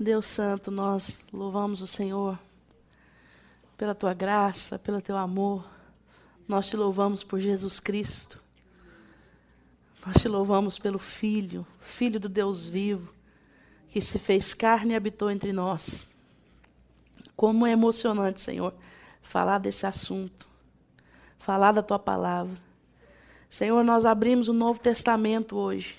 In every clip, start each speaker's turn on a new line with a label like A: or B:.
A: Deus Santo, nós louvamos o Senhor pela tua graça, pelo teu amor. Nós te louvamos por Jesus Cristo. Nós te louvamos pelo Filho, Filho do Deus vivo, que se fez carne e habitou entre nós. Como é emocionante, Senhor, falar desse assunto, falar da tua palavra. Senhor, nós abrimos o Novo Testamento hoje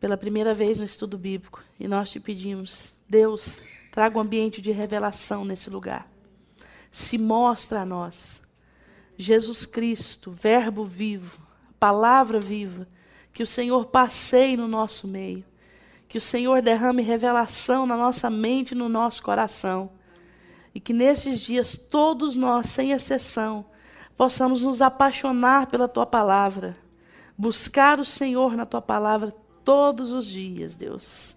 A: pela primeira vez no estudo bíblico. E nós te pedimos, Deus, traga um ambiente de revelação nesse lugar. Se mostra a nós. Jesus Cristo, Verbo vivo, palavra viva, que o Senhor passeie no nosso meio. Que o Senhor derrame revelação na nossa mente e no nosso coração. E que nesses dias todos nós, sem exceção, possamos nos apaixonar pela tua palavra, buscar o Senhor na tua palavra todos os dias, Deus.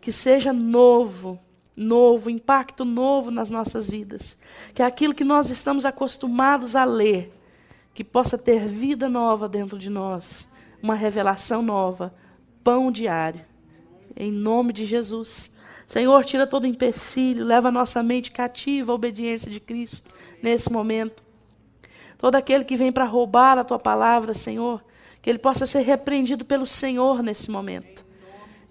A: Que seja novo, novo, impacto novo nas nossas vidas. Que é aquilo que nós estamos acostumados a ler, que possa ter vida nova dentro de nós, uma revelação nova, pão diário. Em nome de Jesus. Senhor, tira todo empecilho, leva a nossa mente cativa à obediência de Cristo nesse momento. Todo aquele que vem para roubar a tua palavra, Senhor, que ele possa ser repreendido pelo Senhor nesse momento.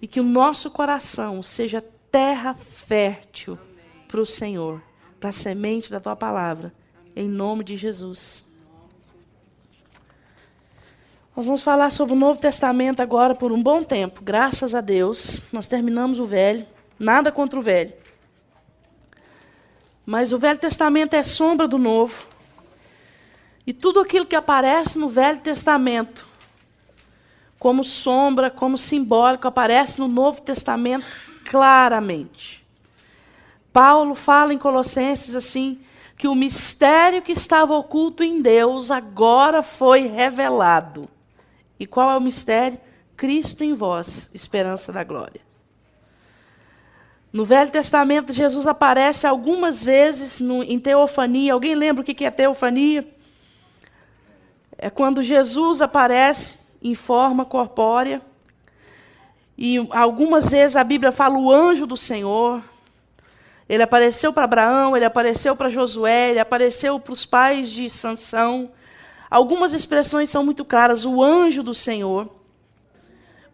A: E que o nosso coração seja terra fértil para o Senhor, para a semente da tua palavra, em nome de Jesus. Nós vamos falar sobre o Novo Testamento agora por um bom tempo, graças a Deus. Nós terminamos o Velho, nada contra o Velho. Mas o Velho Testamento é sombra do Novo. E tudo aquilo que aparece no Velho Testamento como sombra, como simbólico, aparece no Novo Testamento claramente. Paulo fala em Colossenses assim que o mistério que estava oculto em Deus agora foi revelado. E qual é o mistério? Cristo em vós, esperança da glória. No Velho Testamento, Jesus aparece algumas vezes no, em teofania. Alguém lembra o que é teofania? É quando Jesus aparece em forma corpórea. E algumas vezes a Bíblia fala o anjo do Senhor. Ele apareceu para Abraão, ele apareceu para Josué, ele apareceu para os pais de Sansão. Algumas expressões são muito claras, o anjo do Senhor.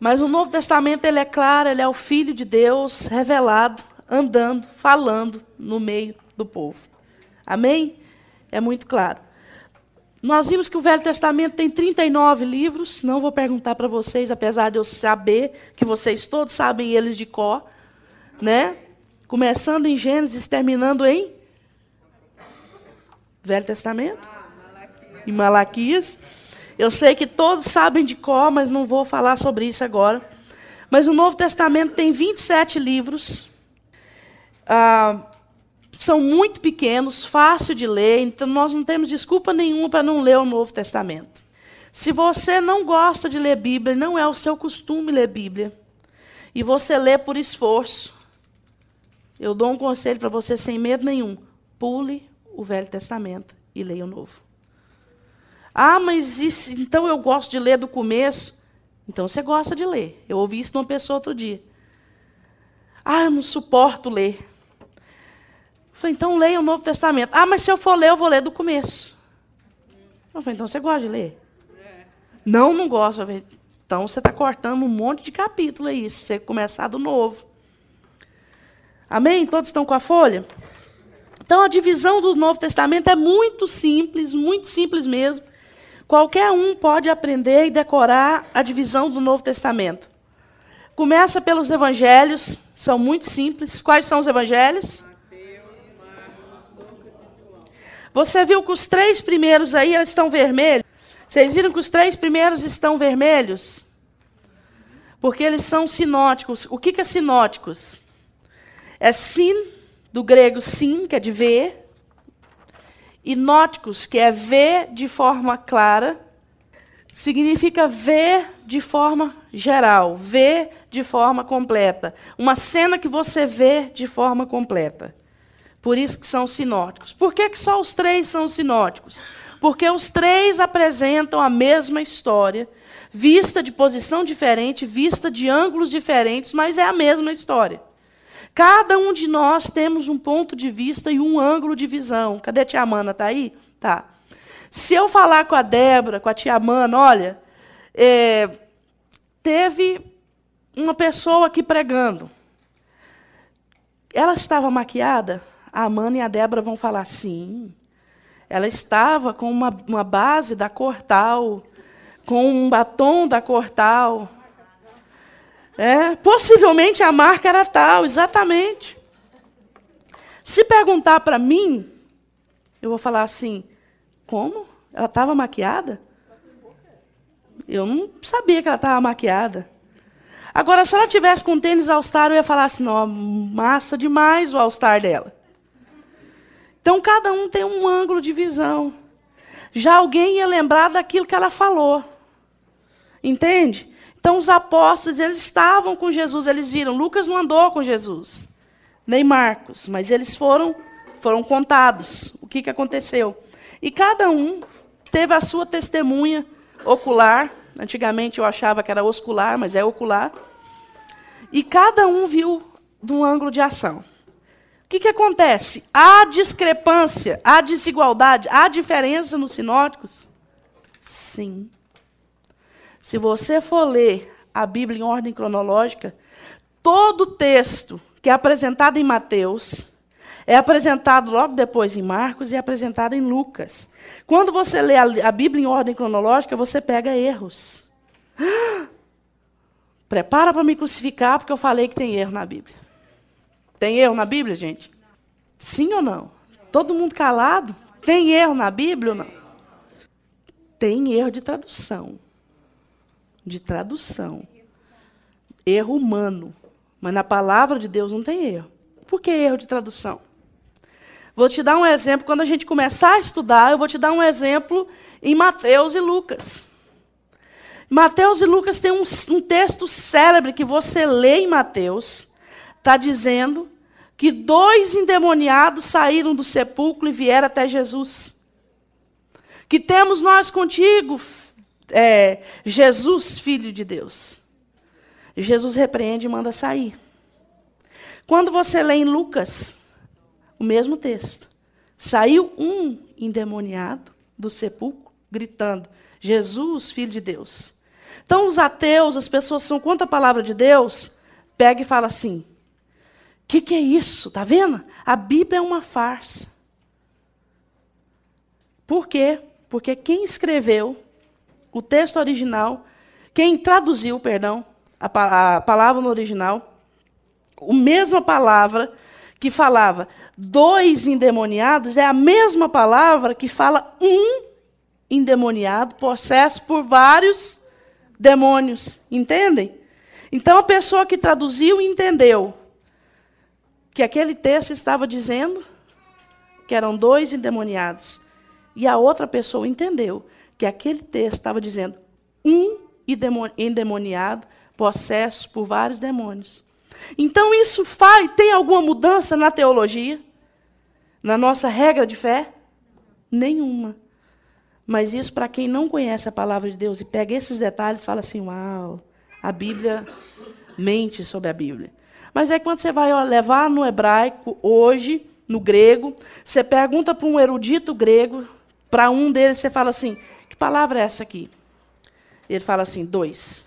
A: Mas o Novo Testamento ele é claro, ele é o filho de Deus revelado, andando, falando no meio do povo. Amém? É muito claro. Nós vimos que o Velho Testamento tem 39 livros, não vou perguntar para vocês, apesar de eu saber que vocês todos sabem eles de cor, né? Começando em Gênesis, terminando em Velho Testamento e Malaquias. Eu sei que todos sabem de cor, mas não vou falar sobre isso agora. Mas o Novo Testamento tem 27 livros. Ah, são muito pequenos, fácil de ler, então nós não temos desculpa nenhuma para não ler o Novo Testamento. Se você não gosta de ler Bíblia, não é o seu costume ler Bíblia, e você lê por esforço, eu dou um conselho para você sem medo nenhum: pule o Velho Testamento e leia o Novo. Ah, mas isso, então eu gosto de ler do começo. Então você gosta de ler. Eu ouvi isso de uma pessoa outro dia. Ah, eu não suporto ler. Falei, então leia o Novo Testamento. Ah, mas se eu for ler, eu vou ler do começo. Eu falei, então você gosta de ler? É. Não, não gosto. Falei, então você está cortando um monte de capítulo aí, se você começar do novo. Amém? Todos estão com a folha? Então a divisão do Novo Testamento é muito simples, muito simples mesmo. Qualquer um pode aprender e decorar a divisão do Novo Testamento. Começa pelos evangelhos, são muito simples. Quais são os evangelhos? Você viu que os três primeiros aí estão vermelhos? Vocês viram que os três primeiros estão vermelhos? Porque eles são sinóticos. O que, que é sinóticos? É sin, do grego sin, que é de ver, e nóticos, que é ver de forma clara, significa ver de forma geral, ver de forma completa. Uma cena que você vê de forma completa. Por isso que são sinóticos. Por que, que só os três são sinóticos? Porque os três apresentam a mesma história, vista de posição diferente, vista de ângulos diferentes, mas é a mesma história. Cada um de nós temos um ponto de vista e um ângulo de visão. Cadê a tia Amanda? Está aí? Tá. Se eu falar com a Débora, com a tia Amanda, olha, é, teve uma pessoa aqui pregando. Ela estava maquiada? A Amanda e a Débora vão falar sim. Ela estava com uma, uma base da Cortal, com um batom da Cortal. É, possivelmente a marca era tal, exatamente. Se perguntar para mim, eu vou falar assim: como? Ela estava maquiada? Eu não sabia que ela estava maquiada. Agora, se ela tivesse com tênis All-Star, eu ia falar assim: não, massa demais o All-Star dela. Então cada um tem um ângulo de visão. Já alguém ia lembrar daquilo que ela falou. Entende? Então os apóstolos, eles estavam com Jesus, eles viram. Lucas não andou com Jesus, nem Marcos, mas eles foram foram contados o que, que aconteceu. E cada um teve a sua testemunha ocular. Antigamente eu achava que era oscular, mas é ocular. E cada um viu de um ângulo de ação. O que, que acontece? Há discrepância, há desigualdade, há diferença nos sinóticos? Sim. Se você for ler a Bíblia em ordem cronológica, todo o texto que é apresentado em Mateus é apresentado logo depois em Marcos e é apresentado em Lucas. Quando você lê a, Bíblia em ordem cronológica, você pega erros. Prepara para me crucificar, porque eu falei que tem erro na Bíblia. Tem erro na Bíblia, gente? Sim ou não? Todo mundo calado? Tem erro na Bíblia ou não? Tem erro de tradução. De tradução. Erro humano. Mas na palavra de Deus não tem erro. Por que erro de tradução? Vou te dar um exemplo. Quando a gente começar a estudar, eu vou te dar um exemplo em Mateus e Lucas. Mateus e Lucas tem um, um texto célebre que você lê em Mateus está dizendo que dois endemoniados saíram do sepulcro e vieram até Jesus. Que temos nós contigo, é, Jesus, filho de Deus. Jesus repreende e manda sair. Quando você lê em Lucas, o mesmo texto, saiu um endemoniado do sepulcro, gritando: Jesus, filho de Deus. Então, os ateus, as pessoas são contra a palavra de Deus, pega e fala assim: que, que é isso? Tá vendo? A Bíblia é uma farsa. Por quê? Porque quem escreveu o texto original, quem traduziu, perdão, a, a palavra no original, a mesma palavra que falava dois endemoniados é a mesma palavra que fala um endemoniado, possesso por vários demônios. Entendem? Então a pessoa que traduziu entendeu que aquele texto estava dizendo que eram dois endemoniados. E a outra pessoa entendeu que aquele texto estava dizendo um endemoniado, possesso por vários demônios. Então isso faz, tem alguma mudança na teologia? Na nossa regra de fé? Nenhuma. Mas isso para quem não conhece a palavra de Deus e pega esses detalhes, fala assim: "Uau, a Bíblia mente sobre a Bíblia". Mas aí quando você vai ó, levar no hebraico, hoje, no grego, você pergunta para um erudito grego, para um deles você fala assim, que palavra é essa aqui? Ele fala assim, dois.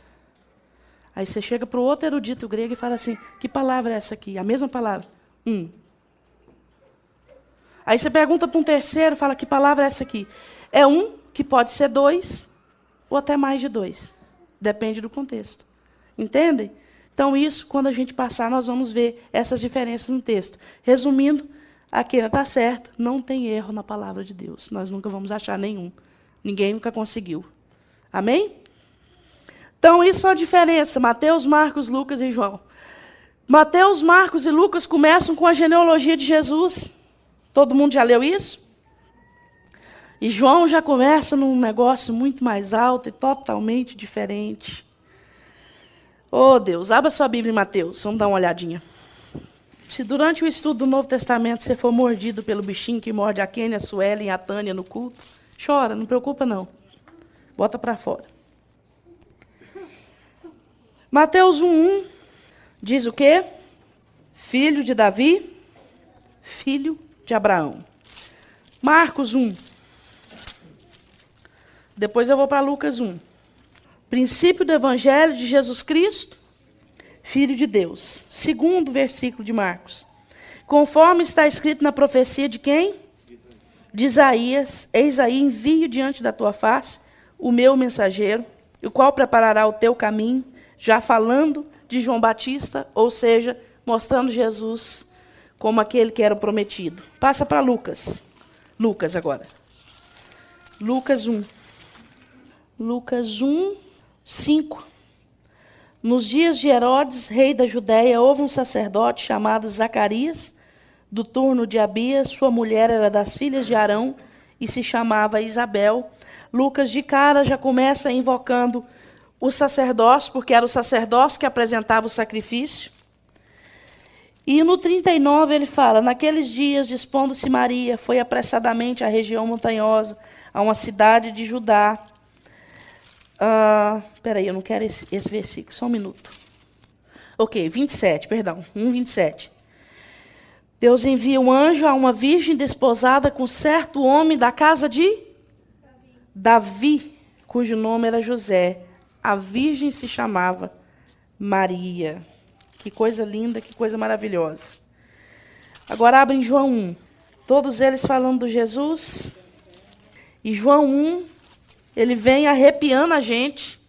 A: Aí você chega para o outro erudito grego e fala assim, que palavra é essa aqui? A mesma palavra, um. Aí você pergunta para um terceiro, fala, que palavra é essa aqui? É um, que pode ser dois, ou até mais de dois. Depende do contexto. Entendem? Então, isso, quando a gente passar, nós vamos ver essas diferenças no texto. Resumindo, a Keila está certa, não tem erro na palavra de Deus. Nós nunca vamos achar nenhum. Ninguém nunca conseguiu. Amém? Então, isso é a diferença: Mateus, Marcos, Lucas e João. Mateus, Marcos e Lucas começam com a genealogia de Jesus. Todo mundo já leu isso? E João já começa num negócio muito mais alto e totalmente diferente. Oh, Deus, abra sua Bíblia em Mateus, vamos dar uma olhadinha. Se durante o estudo do Novo Testamento você for mordido pelo bichinho que morde a Kênia, a Suelen e a Tânia no culto, chora, não preocupa não. Bota para fora. Mateus 1:1 diz o quê? Filho de Davi, filho de Abraão. Marcos 1. Depois eu vou para Lucas 1. Princípio do Evangelho de Jesus Cristo, Filho de Deus. Segundo versículo de Marcos. Conforme está escrito na profecia de quem? De Isaías: Eis aí, envio diante da tua face o meu mensageiro, o qual preparará o teu caminho, já falando de João Batista, ou seja, mostrando Jesus como aquele que era o prometido. Passa para Lucas. Lucas agora. Lucas 1. Lucas 1, 5. Nos dias de Herodes, rei da Judéia, houve um sacerdote chamado Zacarias, do turno de Abias. Sua mulher era das filhas de Arão e se chamava Isabel. Lucas, de cara, já começa invocando o sacerdócio, porque era o sacerdócio que apresentava o sacrifício. E no 39 ele fala: Naqueles dias, dispondo-se Maria, foi apressadamente à região montanhosa, a uma cidade de Judá ah, peraí, eu não quero esse, esse versículo, só um minuto. Ok, 27, perdão, 1, 27. Deus envia um anjo a uma virgem desposada com certo homem da casa de Davi, cujo nome era José. A virgem se chamava Maria. Que coisa linda, que coisa maravilhosa. Agora abrem João 1. Todos eles falando de Jesus. E João 1, ele vem arrepiando a gente,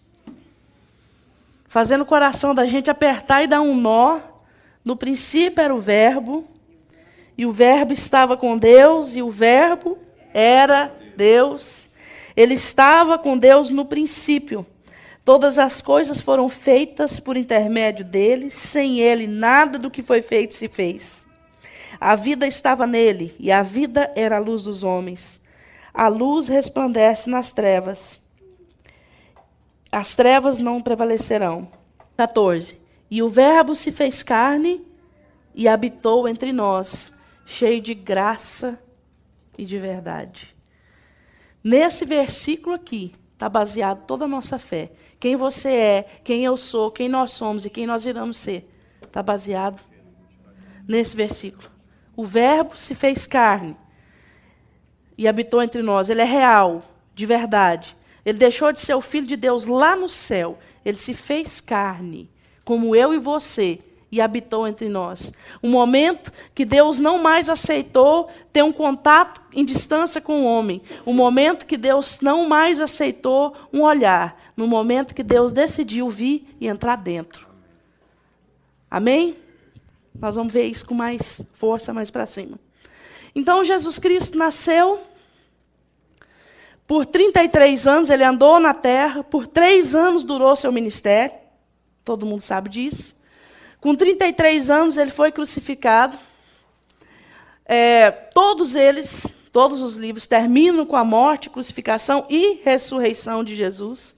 A: fazendo o coração da gente apertar e dar um nó. No princípio era o Verbo, e o Verbo estava com Deus, e o Verbo era Deus. Ele estava com Deus no princípio. Todas as coisas foram feitas por intermédio dele, sem ele nada do que foi feito se fez. A vida estava nele, e a vida era a luz dos homens. A luz resplandece nas trevas. As trevas não prevalecerão. 14. E o Verbo se fez carne e habitou entre nós, cheio de graça e de verdade. Nesse versículo aqui está baseado toda a nossa fé. Quem você é, quem eu sou, quem nós somos e quem nós iremos ser. Está baseado nesse versículo. O Verbo se fez carne e habitou entre nós. Ele é real, de verdade. Ele deixou de ser o Filho de Deus lá no céu. Ele se fez carne, como eu e você, e habitou entre nós. Um momento que Deus não mais aceitou ter um contato em distância com o homem. Um momento que Deus não mais aceitou um olhar. No momento que Deus decidiu vir e entrar dentro. Amém? Nós vamos ver isso com mais força mais para cima. Então Jesus Cristo nasceu. Por 33 anos ele andou na terra, por três anos durou seu ministério, todo mundo sabe disso. Com 33 anos ele foi crucificado. É, todos eles, todos os livros terminam com a morte, crucificação e ressurreição de Jesus.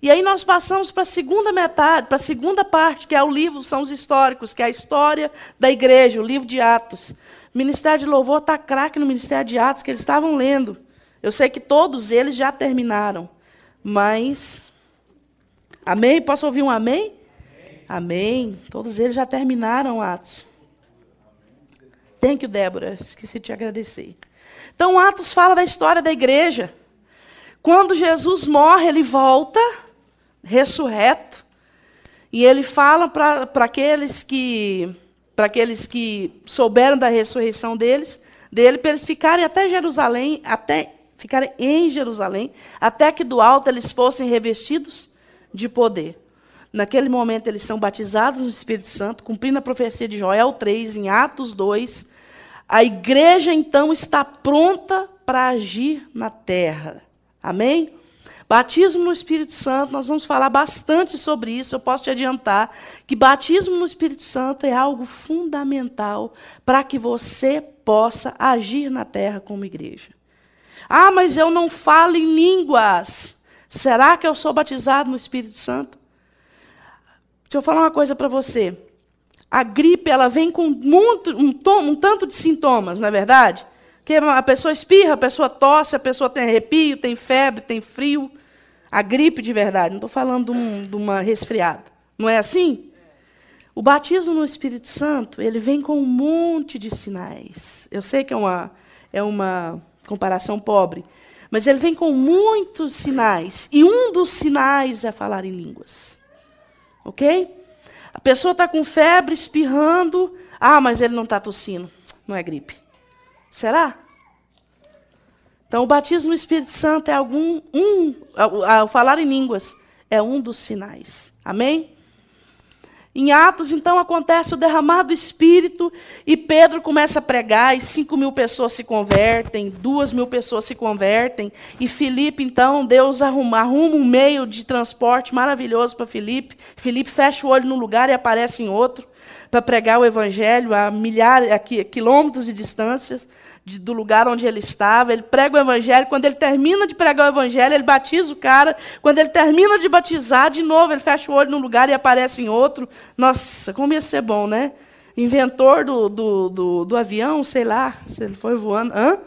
A: E aí nós passamos para a segunda metade, para a segunda parte, que é o livro, são os históricos, que é a história da igreja, o livro de Atos. O Ministério de Louvor está craque no Ministério de Atos, que eles estavam lendo. Eu sei que todos eles já terminaram, mas. Amém? Posso ouvir um amém? Amém. amém. Todos eles já terminaram Atos. Thank you, Débora. Esqueci de te agradecer. Então, Atos fala da história da igreja. Quando Jesus morre, ele volta ressurreto. E ele fala para aqueles que para aqueles que souberam da ressurreição deles, dele, para eles ficarem até Jerusalém, até ficarem em Jerusalém, até que do alto eles fossem revestidos de poder. Naquele momento eles são batizados no Espírito Santo, cumprindo a profecia de Joel 3 em Atos 2. A igreja então está pronta para agir na terra. Amém? Batismo no Espírito Santo, nós vamos falar bastante sobre isso, eu posso te adiantar que batismo no Espírito Santo é algo fundamental para que você possa agir na terra como igreja. Ah, mas eu não falo em línguas. Será que eu sou batizado no Espírito Santo? Deixa eu falar uma coisa para você. A gripe ela vem com muito, um, tom, um tanto de sintomas, não é verdade? Que a pessoa espirra, a pessoa tosse, a pessoa tem arrepio, tem febre, tem frio. A gripe de verdade, não estou falando de, um, de uma resfriada. Não é assim? O batismo no Espírito Santo, ele vem com um monte de sinais. Eu sei que é uma, é uma comparação pobre, mas ele vem com muitos sinais. E um dos sinais é falar em línguas. Ok? A pessoa está com febre, espirrando. Ah, mas ele não está tossindo. Não é gripe. Será? Então, o batismo no Espírito Santo é algum um, ao, falar em línguas, é um dos sinais. Amém? Em Atos, então, acontece o derramar do Espírito e Pedro começa a pregar e 5 mil pessoas se convertem, 2 mil pessoas se convertem. E Felipe então, Deus arruma, arruma um meio de transporte maravilhoso para Felipe. Felipe fecha o olho num lugar e aparece em outro para pregar o evangelho a milhares, a quilômetros de distâncias de, do lugar onde ele estava. Ele prega o evangelho. Quando ele termina de pregar o evangelho, ele batiza o cara. Quando ele termina de batizar, de novo, ele fecha o olho num lugar e aparece em outro. Nossa, como ia ser bom, né? Inventor do, do, do, do avião, sei lá, se ele foi voando. Hã?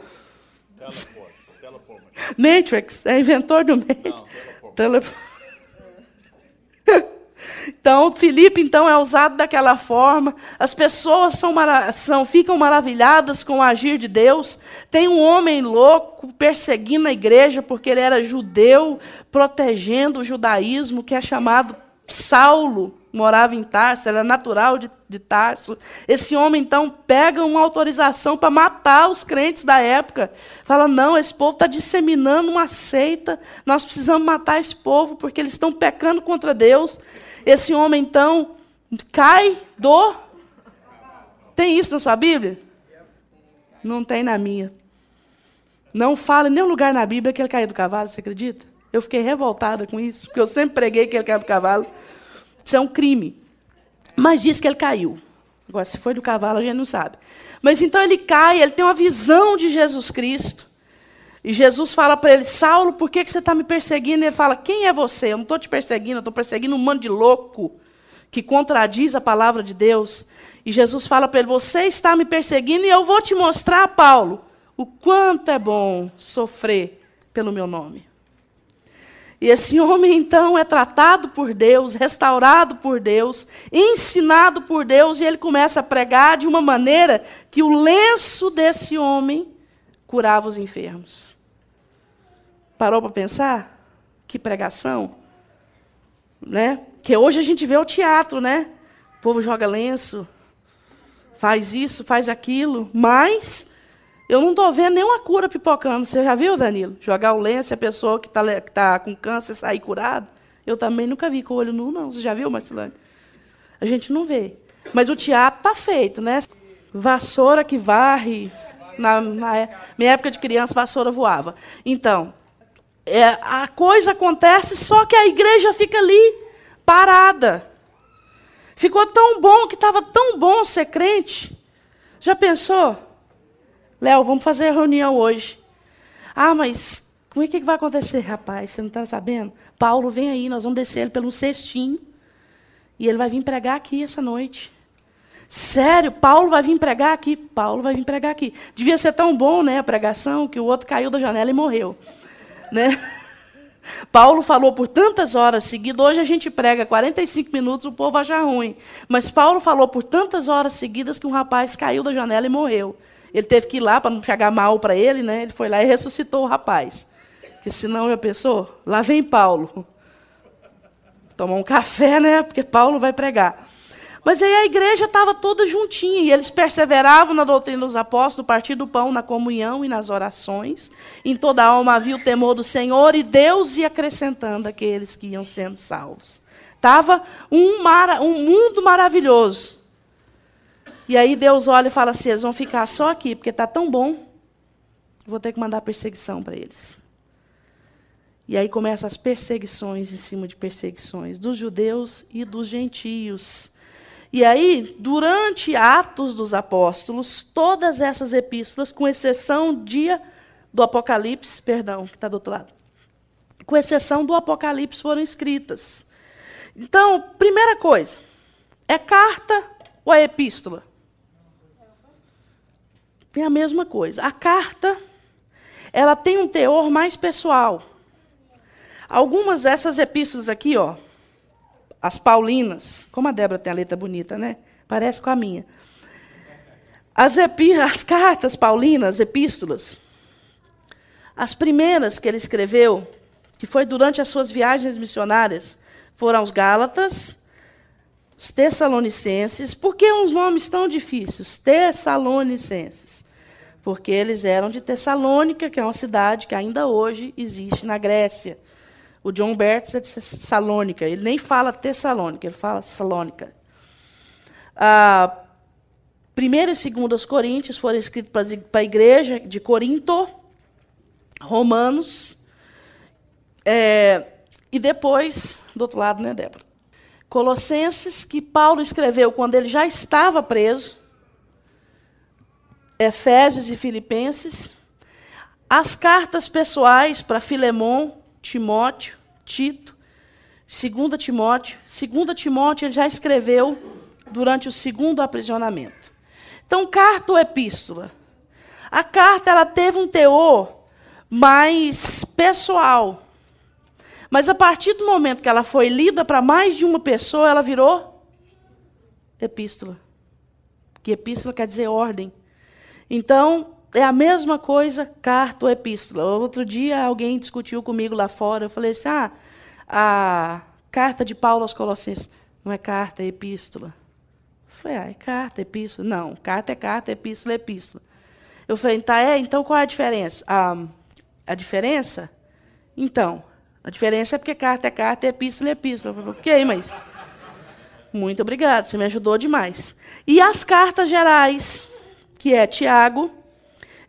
A: Matrix, é inventor do Matrix. Não, teleport. Teleport. Então, Filipe, então, é usado daquela forma. As pessoas são, são, ficam maravilhadas com o agir de Deus. Tem um homem louco perseguindo a igreja porque ele era judeu, protegendo o judaísmo, que é chamado Saulo. Morava em Tarso, era natural de, de Tarso. Esse homem, então, pega uma autorização para matar os crentes da época. Fala: não, esse povo está disseminando uma seita, nós precisamos matar esse povo porque eles estão pecando contra Deus. Esse homem, então, cai do. Tem isso na sua Bíblia? Não tem na minha. Não fala em nenhum lugar na Bíblia que ele caiu do cavalo, você acredita? Eu fiquei revoltada com isso, porque eu sempre preguei que ele caiu do cavalo. Isso é um crime. Mas diz que ele caiu. Agora, se foi do cavalo, a gente não sabe. Mas então ele cai, ele tem uma visão de Jesus Cristo. E Jesus fala para ele: Saulo, por que, que você está me perseguindo? E ele fala: Quem é você? Eu não estou te perseguindo, eu estou perseguindo um monte de louco que contradiz a palavra de Deus. E Jesus fala para ele: Você está me perseguindo e eu vou te mostrar, Paulo, o quanto é bom sofrer pelo meu nome. E esse homem então é tratado por Deus, restaurado por Deus, ensinado por Deus, e ele começa a pregar de uma maneira que o lenço desse homem curava os enfermos. Parou para pensar? Que pregação? Né? Que hoje a gente vê o teatro, né? O povo joga lenço, faz isso, faz aquilo, mas eu não estou vendo nenhuma cura pipocando. Você já viu, Danilo? Jogar o lenço e a pessoa que está tá com câncer sair curada? Eu também nunca vi com o olho nu, não. Você já viu, Marcelane? A gente não vê. Mas o teatro está feito, né? Vassoura que varre, na, na é, minha época de criança, vassoura voava. Então, é, a coisa acontece, só que a igreja fica ali, parada. Ficou tão bom que estava tão bom ser crente. Já pensou? Léo, vamos fazer a reunião hoje. Ah, mas como é que vai acontecer, rapaz? Você não está sabendo? Paulo, vem aí, nós vamos descer ele pelo um cestinho. E ele vai vir pregar aqui essa noite. Sério, Paulo vai vir pregar aqui? Paulo vai vir pregar aqui. Devia ser tão bom, né, a pregação, que o outro caiu da janela e morreu. Né? Paulo falou por tantas horas seguidas, hoje a gente prega 45 minutos, o povo acha ruim. Mas Paulo falou por tantas horas seguidas que um rapaz caiu da janela e morreu. Ele teve que ir lá para não chegar mal para ele, né? Ele foi lá e ressuscitou o rapaz. Porque senão já pensou, lá vem Paulo. Tomar um café, né? Porque Paulo vai pregar. Mas aí a igreja estava toda juntinha e eles perseveravam na doutrina dos apóstolos, no partir do pão, na comunhão e nas orações. Em toda alma havia o temor do Senhor e Deus ia acrescentando aqueles que iam sendo salvos. Estava um, um mundo maravilhoso. E aí Deus olha e fala assim: eles vão ficar só aqui, porque está tão bom, vou ter que mandar perseguição para eles. E aí começam as perseguições em cima de perseguições dos judeus e dos gentios. E aí, durante Atos dos Apóstolos, todas essas epístolas, com exceção dia do Apocalipse, perdão, que está do outro lado, com exceção do Apocalipse, foram escritas. Então, primeira coisa, é carta ou é epístola? Tem a mesma coisa. A carta, ela tem um teor mais pessoal. Algumas dessas epístolas aqui, ó, as paulinas, como a Débora tem a letra bonita, né? Parece com a minha. As, epi, as cartas paulinas, epístolas, as primeiras que ele escreveu, que foi durante as suas viagens missionárias, foram aos Gálatas, os Tessalonicenses. Por que uns nomes tão difíceis? Tessalonicenses. Porque eles eram de Tessalônica, que é uma cidade que ainda hoje existe na Grécia. O John Bertz é de Salônica. Ele nem fala Tessalônica, ele fala Salônica. Ah, 1 e 2 Coríntios foram escritos para a igreja de Corinto, Romanos, é, e depois, do outro lado, né, Débora? Colossenses, que Paulo escreveu quando ele já estava preso, Efésios e Filipenses, as cartas pessoais para Filemon, Timóteo, Tito, 2 Timóteo. 2 Timóteo ele já escreveu durante o segundo aprisionamento. Então, carta ou epístola? A carta ela teve um teor mais pessoal. Mas a partir do momento que ela foi lida para mais de uma pessoa, ela virou epístola. Que epístola quer dizer ordem. Então, é a mesma coisa carta ou epístola. Outro dia alguém discutiu comigo lá fora. Eu falei assim: ah, a carta de Paulo aos Colossenses. Não é carta, é epístola. Eu falei: ah, é carta, é epístola. Não, carta é carta, é epístola é epístola. Eu falei: tá, é? Então qual é a diferença? Ah, a diferença? Então, a diferença é porque carta é carta, é epístola é epístola. Eu falei: ok, mas. Muito obrigado, você me ajudou demais. E as cartas gerais, que é Tiago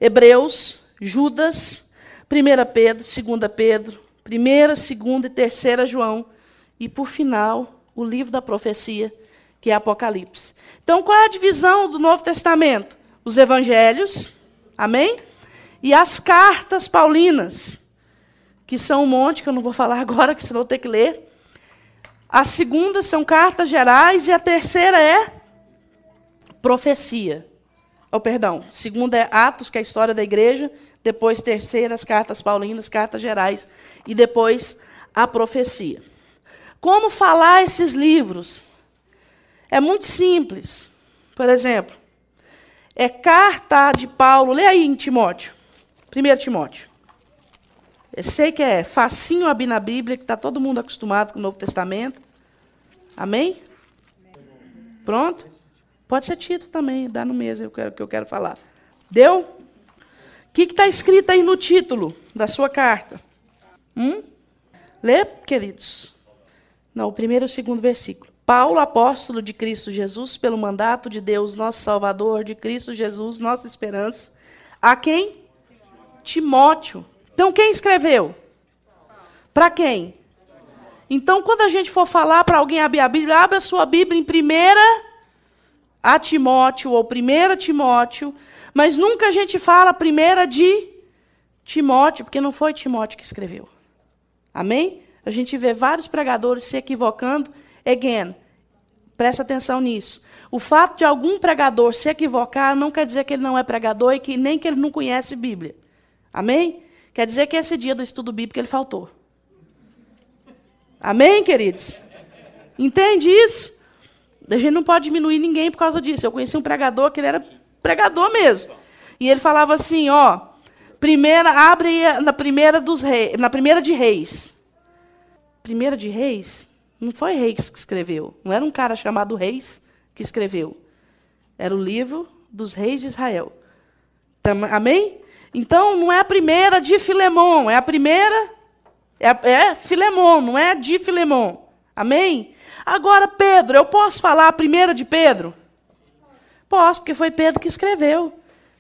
A: Hebreus, Judas, 1 Pedro, 2 Pedro, 1, 2 e 3 João. E, por final, o livro da profecia, que é Apocalipse. Então, qual é a divisão do Novo Testamento? Os evangelhos, amém? E as cartas paulinas, que são um monte, que eu não vou falar agora, que senão eu vou ter que ler. A segunda são cartas gerais e a terceira é profecia. Oh, perdão. Segunda é Atos, que é a história da igreja. Depois, terceira, as cartas paulinas, cartas gerais. E depois, a profecia. Como falar esses livros? É muito simples. Por exemplo, é carta de Paulo. Lê aí em Timóteo. 1 Timóteo. Eu sei que é facinho abrir na Bíblia, que está todo mundo acostumado com o Novo Testamento. Amém? Pronto? Pode ser título também, dá no mesmo que eu, quero falar. Deu? O que está escrito aí no título da sua carta? Hum? Lê, queridos. Não, o primeiro e o segundo versículo. Paulo, apóstolo de Cristo Jesus, pelo mandato de Deus, nosso Salvador, de Cristo Jesus, nossa esperança. A quem? Timóteo. Então, quem escreveu? Para quem? Então, quando a gente for falar para alguém abrir a Bíblia, abre a sua Bíblia em primeira a Timóteo ou Primeira Timóteo, mas nunca a gente fala Primeira de Timóteo, porque não foi Timóteo que escreveu. Amém? A gente vê vários pregadores se equivocando. Again, presta atenção nisso. O fato de algum pregador se equivocar não quer dizer que ele não é pregador e que nem que ele não conhece Bíblia. Amém? Quer dizer que esse dia do estudo bíblico ele faltou. Amém, queridos? Entende isso? A gente não pode diminuir ninguém por causa disso. Eu conheci um pregador que ele era pregador mesmo. E ele falava assim, ó, primeira abre na primeira dos reis, na primeira de reis. Primeira de reis? Não foi reis que escreveu, não era um cara chamado reis que escreveu. Era o livro dos reis de Israel. Tam, amém? Então não é a primeira de Filemon, é a primeira é, é Filemon, não é de Filemon. Amém? Agora, Pedro, eu posso falar a primeira de Pedro? Posso, porque foi Pedro que escreveu.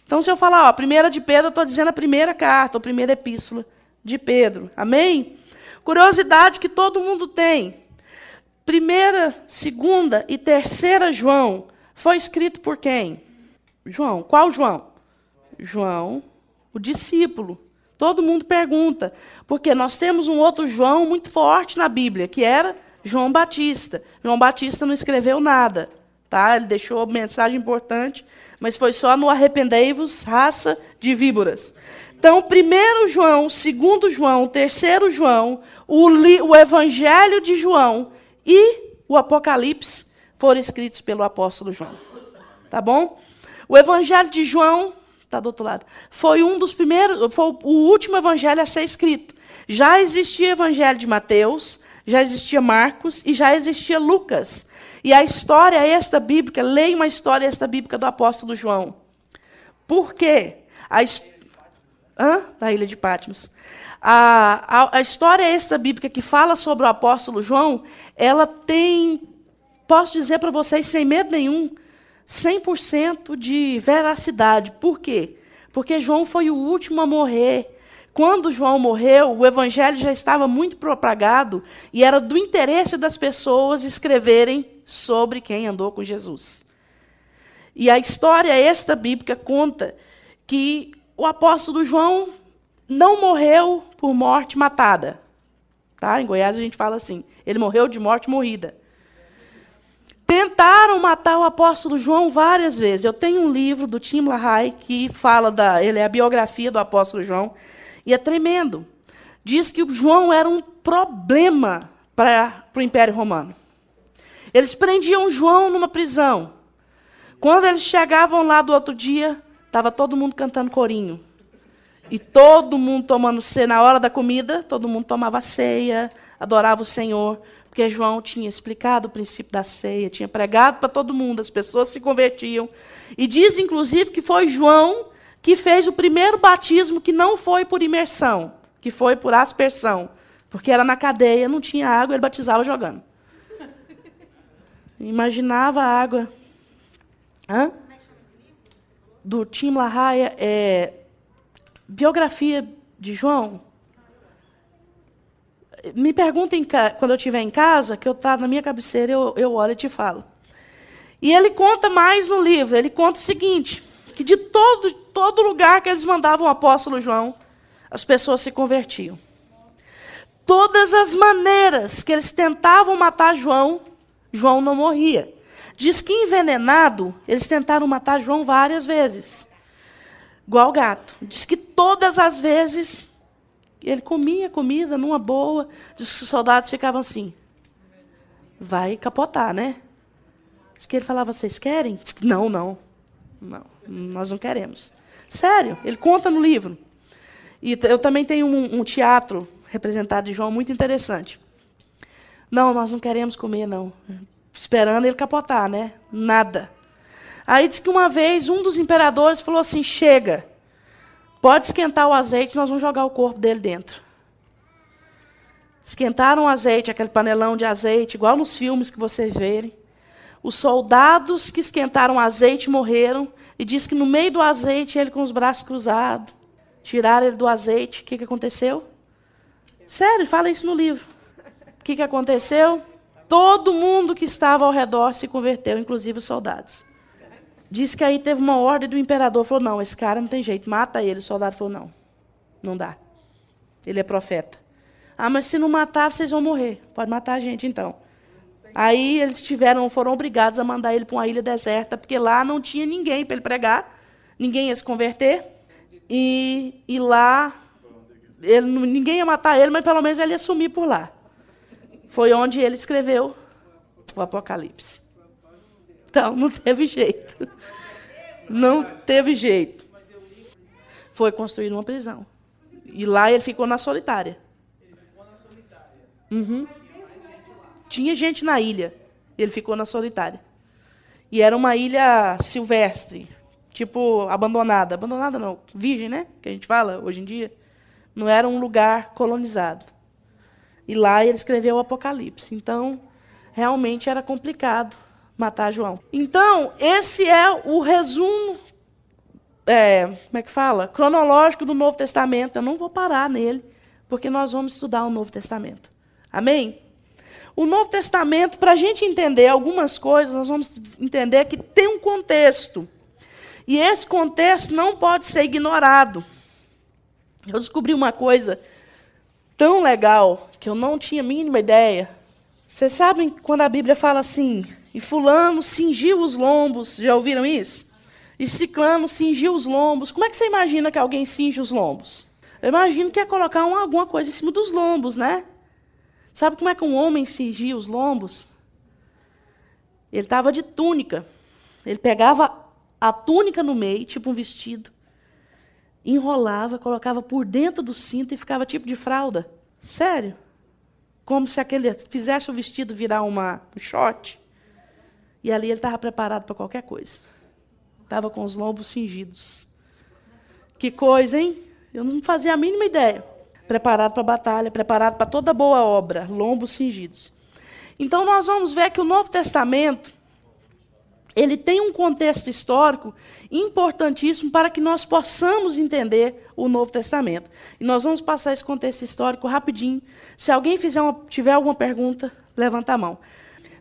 A: Então, se eu falar ó, a primeira de Pedro, eu estou dizendo a primeira carta, a primeira epístola de Pedro. Amém? Curiosidade que todo mundo tem. Primeira, segunda e terceira João foi escrito por quem? João. Qual João? João, o discípulo. Todo mundo pergunta, porque nós temos um outro João muito forte na Bíblia, que era João Batista. João Batista não escreveu nada. Tá? Ele deixou mensagem importante, mas foi só no arrependei-vos, raça de víboras. Então, primeiro João, segundo João, terceiro João, o, o Evangelho de João e o Apocalipse foram escritos pelo apóstolo João. Tá bom? O Evangelho de João está do outro lado. Foi um dos primeiros, foi o último evangelho a ser escrito. Já existia evangelho de Mateus, já existia Marcos e já existia Lucas. E a história é esta bíblica, leia uma história esta bíblica do apóstolo João. Por quê? A Hã? Da ilha de Patmos. A, a, a história é esta bíblica que fala sobre o apóstolo João, ela tem, posso dizer para vocês sem medo nenhum, 100% de veracidade. Por quê? Porque João foi o último a morrer quando João morreu, o evangelho já estava muito propagado e era do interesse das pessoas escreverem sobre quem andou com Jesus. E a história esta bíblica conta que o apóstolo João não morreu por morte matada. Tá? Em Goiás a gente fala assim: ele morreu de morte morrida. Tentaram matar o apóstolo João várias vezes. Eu tenho um livro do Tim LaHaye que fala da, ele é a biografia do apóstolo João. E é tremendo. Diz que o João era um problema para o Império Romano. Eles prendiam João numa prisão. Quando eles chegavam lá do outro dia, estava todo mundo cantando corinho. E todo mundo tomando ceia. Na hora da comida, todo mundo tomava ceia, adorava o Senhor. Porque João tinha explicado o princípio da ceia, tinha pregado para todo mundo, as pessoas se convertiam. E diz, inclusive, que foi João que fez o primeiro batismo que não foi por imersão, que foi por aspersão. Porque era na cadeia, não tinha água, ele batizava jogando. Imaginava a água. Hã? É Do Tim LaHaye, é, biografia de João. Me perguntem quando eu estiver em casa, que eu tá na minha cabeceira, eu, eu olho e te falo. E ele conta mais no livro, ele conta o seguinte, que de todo, todo lugar que eles mandavam o apóstolo João, as pessoas se convertiam. Todas as maneiras que eles tentavam matar João, João não morria. Diz que envenenado, eles tentaram matar João várias vezes. Igual gato. Diz que todas as vezes ele comia comida numa boa. Diz que os soldados ficavam assim. Vai capotar, né? Diz que ele falava, vocês querem? Diz que, não, não. Não, nós não queremos. Sério, ele conta no livro. E eu também tenho um, um teatro representado de João muito interessante. Não, nós não queremos comer, não. Esperando ele capotar, né? Nada. Aí diz que uma vez um dos imperadores falou assim: chega, pode esquentar o azeite, nós vamos jogar o corpo dele dentro. Esquentaram o azeite, aquele panelão de azeite, igual nos filmes que vocês verem. Os soldados que esquentaram o azeite morreram e diz que no meio do azeite, ele com os braços cruzados, tiraram ele do azeite. O que, que aconteceu? Sério, fala isso no livro. O que, que aconteceu? Todo mundo que estava ao redor se converteu, inclusive os soldados. Diz que aí teve uma ordem do imperador, falou, não, esse cara não tem jeito, mata ele. O soldado falou, não, não dá. Ele é profeta. Ah, mas se não matar, vocês vão morrer. Pode matar a gente, então. Aí eles tiveram, foram obrigados a mandar ele para uma ilha deserta, porque lá não tinha ninguém para ele pregar, ninguém ia se converter. E, e lá ele, ninguém ia matar ele, mas pelo menos ele ia sumir por lá. Foi onde ele escreveu o Apocalipse. Então, não teve jeito. Não teve jeito. Foi construído uma prisão. E lá ele ficou na solitária. Ele ficou na solitária. Uhum tinha gente na ilha. Ele ficou na solitária. E era uma ilha silvestre, tipo abandonada. Abandonada não, virgem, né? Que a gente fala hoje em dia. Não era um lugar colonizado. E lá ele escreveu o Apocalipse. Então, realmente era complicado matar João. Então, esse é o resumo, é, como é que fala? Cronológico do Novo Testamento. Eu não vou parar nele, porque nós vamos estudar o Novo Testamento. Amém? O Novo Testamento, para a gente entender algumas coisas, nós vamos entender que tem um contexto. E esse contexto não pode ser ignorado. Eu descobri uma coisa tão legal que eu não tinha a mínima ideia. Vocês sabem quando a Bíblia fala assim: e Fulano cingiu os lombos, já ouviram isso? E Ciclano cingiu os lombos. Como é que você imagina que alguém cinge os lombos? Eu imagino que é colocar uma, alguma coisa em cima dos lombos, né? Sabe como é que um homem cingia os lombos? Ele estava de túnica. Ele pegava a túnica no meio, tipo um vestido, enrolava, colocava por dentro do cinto e ficava tipo de fralda. Sério? Como se aquele fizesse o vestido virar uma, um short. E ali ele estava preparado para qualquer coisa. Estava com os lombos cingidos. Que coisa, hein? Eu não fazia a mínima ideia preparado para a batalha, preparado para toda boa obra, lombos cingidos. Então nós vamos ver que o Novo Testamento ele tem um contexto histórico importantíssimo para que nós possamos entender o Novo Testamento. E nós vamos passar esse contexto histórico rapidinho. Se alguém uma, tiver alguma pergunta, levanta a mão.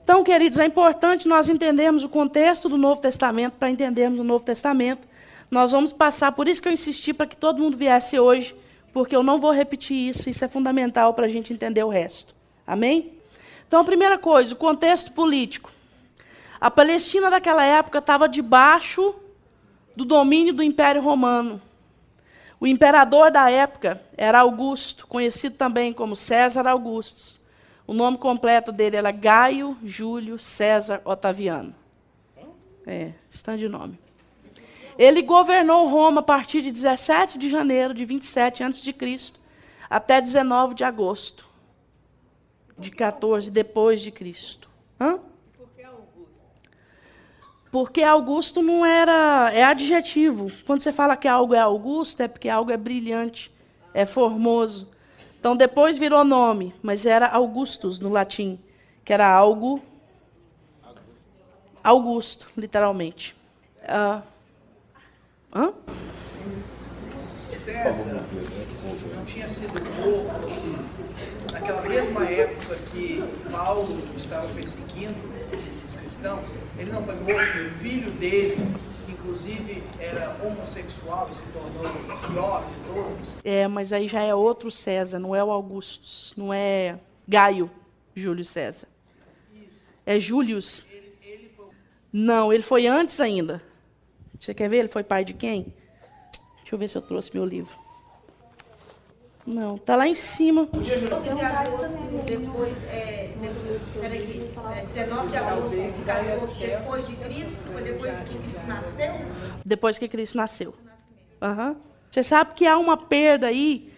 A: Então, queridos, é importante nós entendermos o contexto do Novo Testamento para entendermos o Novo Testamento. Nós vamos passar, por isso que eu insisti para que todo mundo viesse hoje, porque eu não vou repetir isso, isso é fundamental para a gente entender o resto. Amém? Então, a primeira coisa, o contexto político. A Palestina daquela época estava debaixo do domínio do Império Romano. O imperador da época era Augusto, conhecido também como César Augustus. O nome completo dele era Gaio Júlio César Otaviano. É, estande de nome. Ele governou Roma a partir de 17 de janeiro de 27 a.C. até 19 de agosto de 14 depois de Cristo. Hã? Porque Augusto não era. É adjetivo. Quando você fala que algo é Augusto, é porque algo é brilhante, é formoso. Então depois virou nome, mas era Augustus no latim, que era algo. Augusto, literalmente. Uh, Hã? César não tinha sido louco naquela mesma época que Paulo estava perseguindo os cristãos, ele não foi morto, o filho dele inclusive era homossexual e se tornou pior de todos. É, mas aí já é outro César, não é o Augustus, não é Gaio, Júlio César. É Július. Não, ele foi antes ainda. Você quer ver? Ele foi pai de quem? Deixa eu ver se eu trouxe meu livro. Não, tá lá em cima. É, é, de agosto, depois, é, depois, é, 19 de agosto depois de Cristo, foi depois que Cristo nasceu? Depois que Cristo nasceu. Uhum. Você sabe que há uma perda aí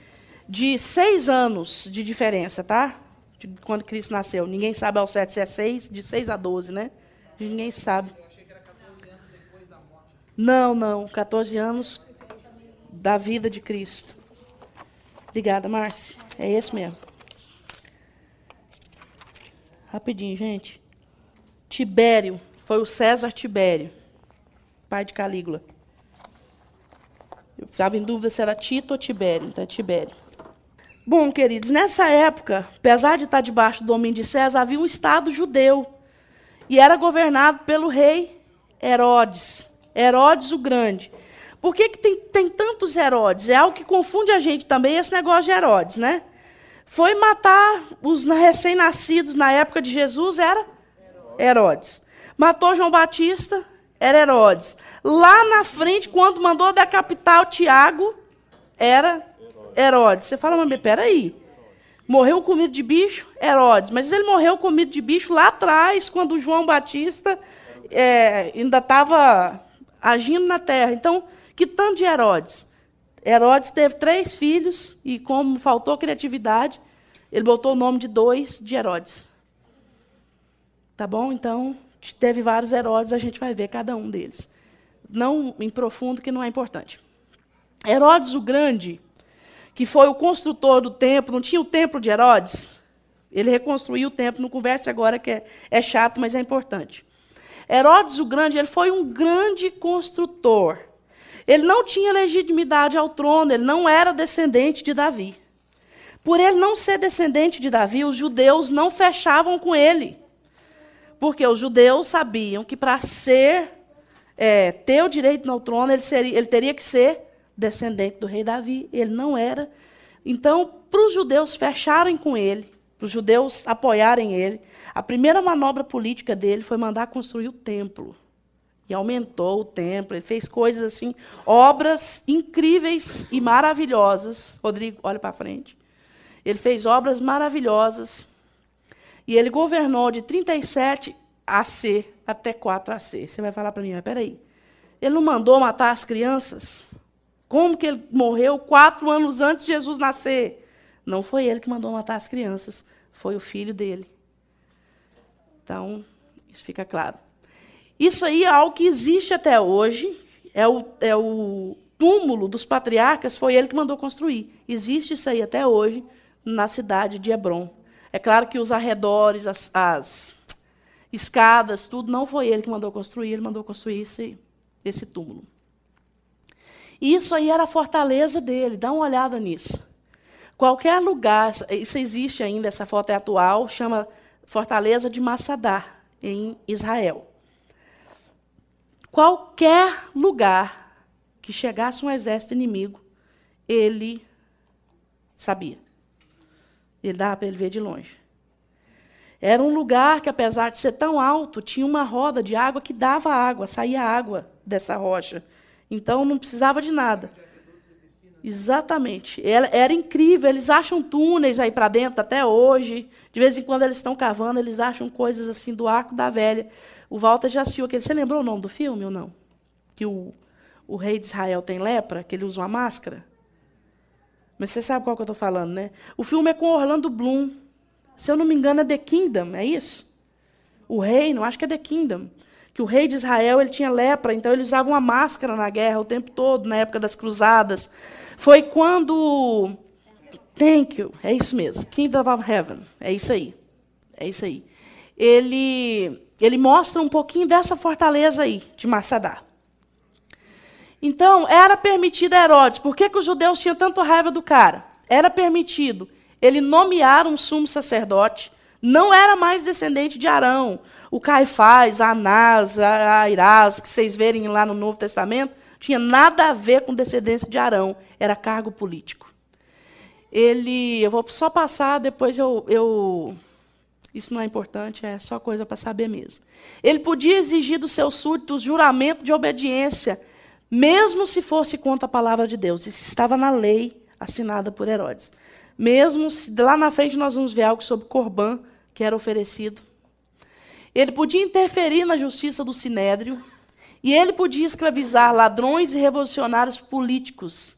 A: de seis anos de diferença, tá? De quando Cristo nasceu. Ninguém sabe ao certo se é seis, de seis a doze, né? Ninguém sabe. Não, não. 14 anos da vida de Cristo. Obrigada, Márcia. É esse mesmo. Rapidinho, gente. Tibério. Foi o César Tibério, pai de Calígula. Eu estava em dúvida se era Tito ou Tibério, então é Tibério. Bom, queridos, nessa época, apesar de estar debaixo do domínio de César, havia um estado judeu. E era governado pelo rei Herodes. Herodes o Grande. Por que, que tem, tem tantos Herodes? É algo que confunde a gente também, esse negócio de Herodes, né? Foi matar os recém-nascidos na época de Jesus, era Herodes. Matou João Batista, era Herodes. Lá na frente, quando mandou decapitar o Tiago, era Herodes. Você fala, mas peraí. Morreu comido de bicho? Herodes. Mas ele morreu comido de bicho lá atrás, quando João Batista é, ainda estava agindo na terra. Então, que tanto de Herodes? Herodes teve três filhos e, como faltou criatividade, ele botou o nome de dois de Herodes. Tá bom? Então, teve vários Herodes, a gente vai ver cada um deles. Não em profundo, que não é importante. Herodes o Grande, que foi o construtor do templo, não tinha o templo de Herodes? Ele reconstruiu o templo, não converse agora que é, é chato, mas é importante. Herodes o Grande, ele foi um grande construtor. Ele não tinha legitimidade ao trono, ele não era descendente de Davi. Por ele não ser descendente de Davi, os judeus não fechavam com ele. Porque os judeus sabiam que para ser é, ter o direito ao trono, ele, seria, ele teria que ser descendente do rei Davi. Ele não era. Então, para os judeus fecharem com ele, para os judeus apoiarem ele, a primeira manobra política dele foi mandar construir o templo. E aumentou o templo, ele fez coisas assim, obras incríveis e maravilhosas. Rodrigo, olha para frente. Ele fez obras maravilhosas. E ele governou de 37 AC até 4 AC. Você vai falar para mim, mas peraí. Ele não mandou matar as crianças? Como que ele morreu quatro anos antes de Jesus nascer? Não foi ele que mandou matar as crianças, foi o filho dele. Então, isso fica claro. Isso aí é algo que existe até hoje, é o, é o túmulo dos patriarcas, foi ele que mandou construir. Existe isso aí até hoje na cidade de Hebron. É claro que os arredores, as, as escadas, tudo, não foi ele que mandou construir, ele mandou construir esse, esse túmulo. E isso aí era a fortaleza dele, dá uma olhada nisso. Qualquer lugar, isso existe ainda, essa foto é atual, chama fortaleza de Massadá, em Israel. Qualquer lugar que chegasse um exército inimigo, ele sabia. Ele dava para ele ver de longe. Era um lugar que, apesar de ser tão alto, tinha uma roda de água que dava água, saía água dessa rocha. Então não precisava de nada. Exatamente. Era incrível. Eles acham túneis aí para dentro até hoje. De vez em quando eles estão cavando, eles acham coisas assim do arco da velha. O Walter já assistiu aquele. Você lembrou o nome do filme ou não? Que o, o rei de Israel tem lepra, que ele usa uma máscara? Mas você sabe qual que eu estou falando, né? O filme é com Orlando Bloom. Se eu não me engano, é The Kingdom, é isso? O Reino, acho que é The Kingdom que o rei de Israel ele tinha lepra, então ele usava uma máscara na guerra o tempo todo, na época das cruzadas. Foi quando. Thank you, é isso mesmo. Kingdom of Heaven, é isso aí. É isso aí. Ele, ele mostra um pouquinho dessa fortaleza aí, de Massadá. Então, era permitido a Herodes. Por que, que os judeus tinham tanta raiva do cara? Era permitido ele nomear um sumo sacerdote não era mais descendente de Arão. O Caifás, Anás, Airás, que vocês verem lá no Novo Testamento, tinha nada a ver com descendência de Arão, era cargo político. Ele, eu vou só passar, depois eu, eu isso não é importante, é só coisa para saber mesmo. Ele podia exigir dos seus súditos juramento de obediência, mesmo se fosse contra a palavra de Deus. Isso estava na lei assinada por Herodes. Mesmo se, lá na frente nós vamos ver algo sobre Corban, que era oferecido. Ele podia interferir na justiça do sinédrio e ele podia escravizar ladrões e revolucionários políticos,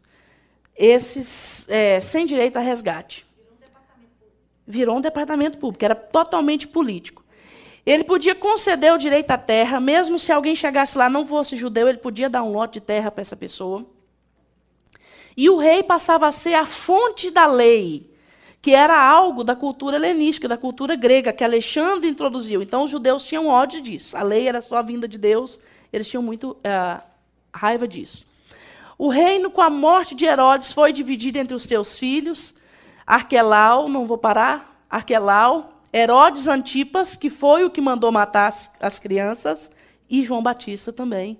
A: esses é, sem direito a resgate. Virou um departamento público, era totalmente político. Ele podia conceder o direito à terra, mesmo se alguém chegasse lá não fosse judeu, ele podia dar um lote de terra para essa pessoa. E o rei passava a ser a fonte da lei que era algo da cultura helenística, da cultura grega, que Alexandre introduziu. Então, os judeus tinham ódio disso. A lei era só a vinda de Deus, eles tinham muito uh, raiva disso. O reino, com a morte de Herodes, foi dividido entre os seus filhos, Arquelau, não vou parar, Arquelau, Herodes Antipas, que foi o que mandou matar as, as crianças, e João Batista também,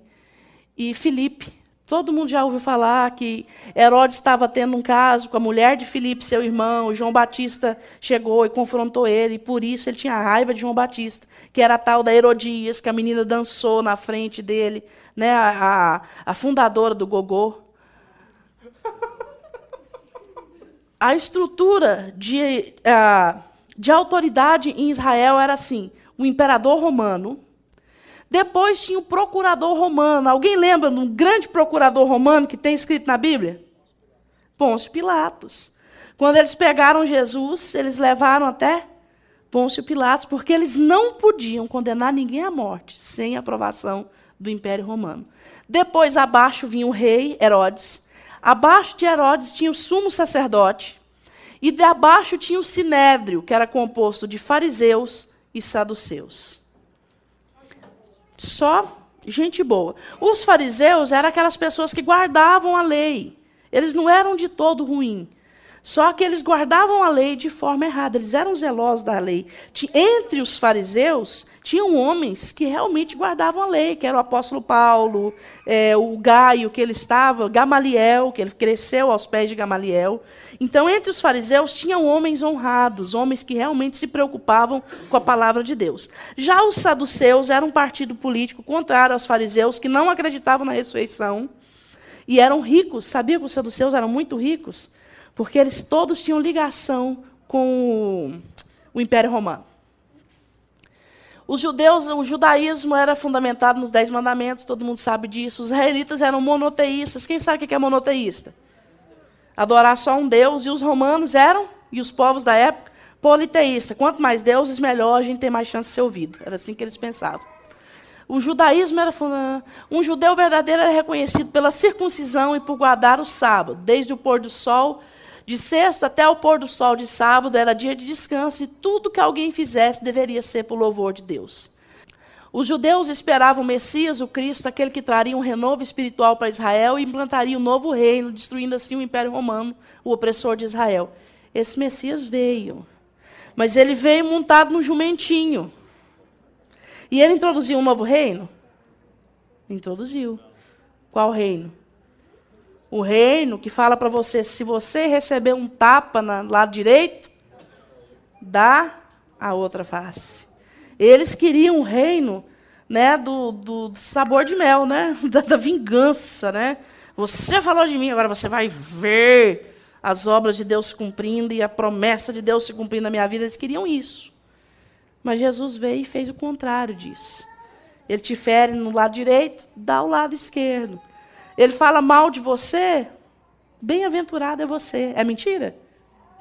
A: e Filipe, Todo mundo já ouviu falar que Herodes estava tendo um caso com a mulher de Filipe, seu irmão, e João Batista chegou e confrontou ele, e por isso ele tinha raiva de João Batista, que era a tal da Herodias, que a menina dançou na frente dele, né, a, a, a fundadora do Gogô. A estrutura de, uh, de autoridade em Israel era assim: o imperador romano, depois tinha o procurador romano. Alguém lembra de um grande procurador romano que tem escrito na Bíblia? Pôncio Pilatos. Quando eles pegaram Jesus, eles levaram até Pôncio Pilatos, porque eles não podiam condenar ninguém à morte sem aprovação do Império Romano. Depois, abaixo, vinha o rei Herodes. Abaixo de Herodes tinha o sumo sacerdote. E de abaixo tinha o sinédrio, que era composto de fariseus e saduceus. Só gente boa. Os fariseus eram aquelas pessoas que guardavam a lei. Eles não eram de todo ruim. Só que eles guardavam a lei de forma errada. Eles eram zelosos da lei. Entre os fariseus tinham homens que realmente guardavam a lei, que era o apóstolo Paulo, é, o Gaio, que ele estava, Gamaliel, que ele cresceu aos pés de Gamaliel. Então, entre os fariseus, tinham homens honrados, homens que realmente se preocupavam com a palavra de Deus. Já os saduceus eram um partido político contrário aos fariseus, que não acreditavam na ressurreição, e eram ricos. Sabia que os saduceus eram muito ricos? Porque eles todos tinham ligação com o Império Romano. Os judeus, o judaísmo era fundamentado nos Dez Mandamentos, todo mundo sabe disso. Os israelitas eram monoteístas. Quem sabe o que é monoteísta? Adorar só um Deus. E os romanos eram, e os povos da época, politeístas. Quanto mais deuses, melhor, a gente tem mais chance de ser ouvido. Era assim que eles pensavam. O judaísmo era um judeu verdadeiro era reconhecido pela circuncisão e por guardar o sábado, desde o pôr do sol de sexta até o pôr do sol de sábado era dia de descanso e tudo que alguém fizesse deveria ser por louvor de Deus. Os judeus esperavam o Messias, o Cristo, aquele que traria um renovo espiritual para Israel e implantaria um novo reino, destruindo assim o Império Romano, o opressor de Israel. Esse Messias veio. Mas ele veio montado num jumentinho. E ele introduziu um novo reino? Introduziu. Qual reino? O reino que fala para você, se você receber um tapa no lado direito, dá a outra face. Eles queriam o reino né, do, do, sabor de mel, né, da, da vingança. Né? Você falou de mim, agora você vai ver as obras de Deus se cumprindo e a promessa de Deus se cumprindo na minha vida. Eles queriam isso. Mas Jesus veio e fez o contrário disso. Ele te fere no lado direito, dá o lado esquerdo ele fala mal de você, bem-aventurado é você. É mentira?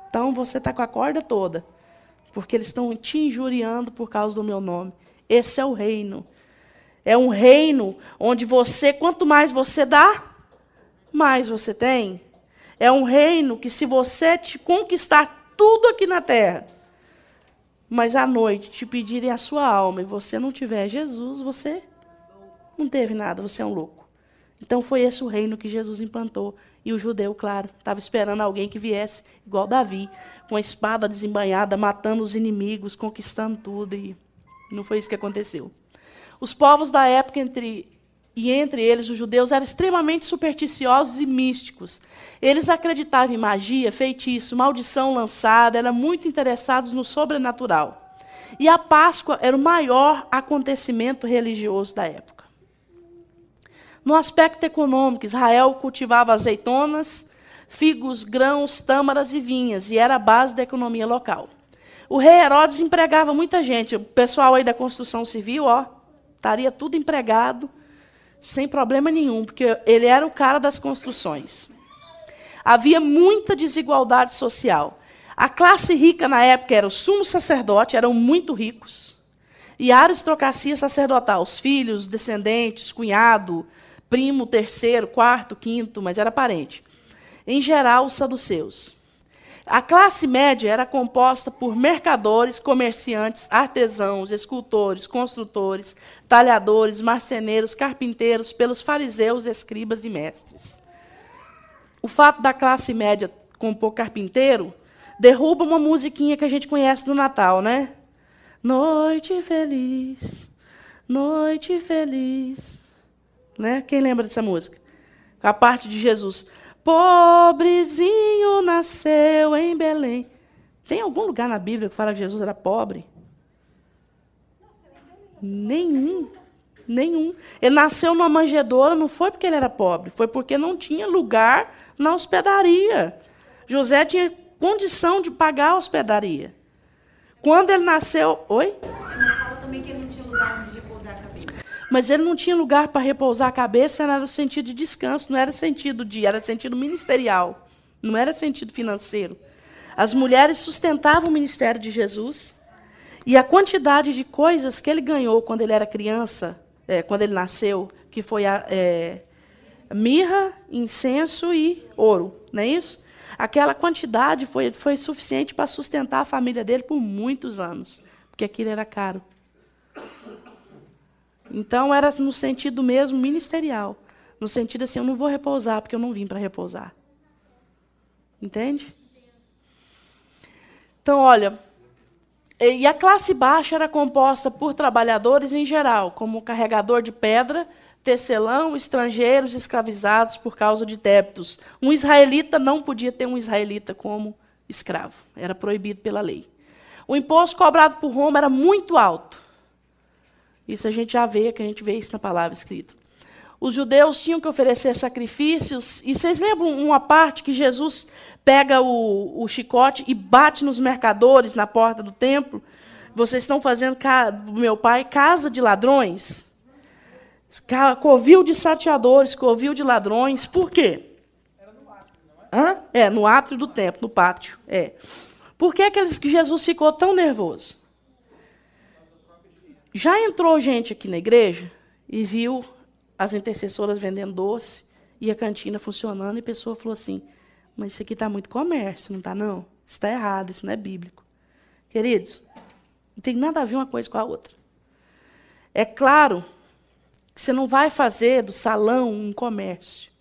A: Então você está com a corda toda, porque eles estão te injuriando por causa do meu nome. Esse é o reino. É um reino onde você, quanto mais você dá, mais você tem. É um reino que, se você te conquistar tudo aqui na terra, mas à noite te pedirem a sua alma e você não tiver Jesus, você não teve nada, você é um louco. Então foi esse o reino que Jesus implantou. E o judeu, claro, estava esperando alguém que viesse, igual Davi, com a espada desembanhada, matando os inimigos, conquistando tudo. E não foi isso que aconteceu. Os povos da época entre e entre eles os judeus eram extremamente supersticiosos e místicos. Eles acreditavam em magia, feitiço, maldição lançada, eram muito interessados no sobrenatural. E a Páscoa era o maior acontecimento religioso da época. No aspecto econômico, Israel cultivava azeitonas, figos, grãos, tâmaras e vinhas, e era a base da economia local. O rei Herodes empregava muita gente. O pessoal aí da construção civil, ó, estaria tudo empregado, sem problema nenhum, porque ele era o cara das construções. Havia muita desigualdade social. A classe rica na época era o sumo sacerdote, eram muito ricos. E a aristocracia sacerdotal, os filhos, descendentes, cunhado, primo, terceiro, quarto, quinto, mas era parente. Em geral, os saduceus. A classe média era composta por mercadores, comerciantes, artesãos, escultores, construtores, talhadores, marceneiros, carpinteiros, pelos fariseus, escribas e mestres. O fato da classe média compor carpinteiro derruba uma musiquinha que a gente conhece do Natal, né? Noite feliz, noite feliz, né? Quem lembra dessa música? A parte de Jesus. Pobrezinho nasceu em Belém. Tem algum lugar na Bíblia que fala que Jesus era pobre? Nenhum. Nenhum. Ele nasceu numa manjedoura, não foi porque ele era pobre, foi porque não tinha lugar na hospedaria. José tinha condição de pagar a hospedaria. Quando ele nasceu. Oi? Mas fala também que ele não tinha lugar mas ele não tinha lugar para repousar a cabeça, não era o sentido de descanso, não era sentido de, era sentido ministerial, não era sentido financeiro. As mulheres sustentavam o ministério de Jesus e a quantidade de coisas que ele ganhou quando ele era criança, é, quando ele nasceu, que foi a, é, mirra, incenso e ouro, não é isso? Aquela quantidade foi, foi suficiente para sustentar a família dele por muitos anos, porque aquilo era caro. Então era no sentido mesmo ministerial, no sentido assim, eu não vou repousar porque eu não vim para repousar. Entende? Então, olha, e a classe baixa era composta por trabalhadores em geral, como carregador de pedra, tecelão, estrangeiros escravizados por causa de débitos. Um israelita não podia ter um israelita como escravo, era proibido pela lei. O imposto cobrado por Roma era muito alto. Isso a gente já vê, que a gente vê isso na palavra escrita. Os judeus tinham que oferecer sacrifícios. E vocês lembram uma parte que Jesus pega o, o chicote e bate nos mercadores na porta do templo? Vocês estão fazendo, meu pai, casa de ladrões? Covil de saqueadores, covil de ladrões. Por quê? Era no átrio, não é? Hã? É, no átrio do templo, no pátio. É. Por que, é que Jesus ficou tão nervoso? Já entrou gente aqui na igreja e viu as intercessoras vendendo doce e a cantina funcionando e a pessoa falou assim: "Mas isso aqui está muito comércio, não está não? Está errado, isso não é bíblico". Queridos, não tem nada a ver uma coisa com a outra. É claro que você não vai fazer do salão um comércio.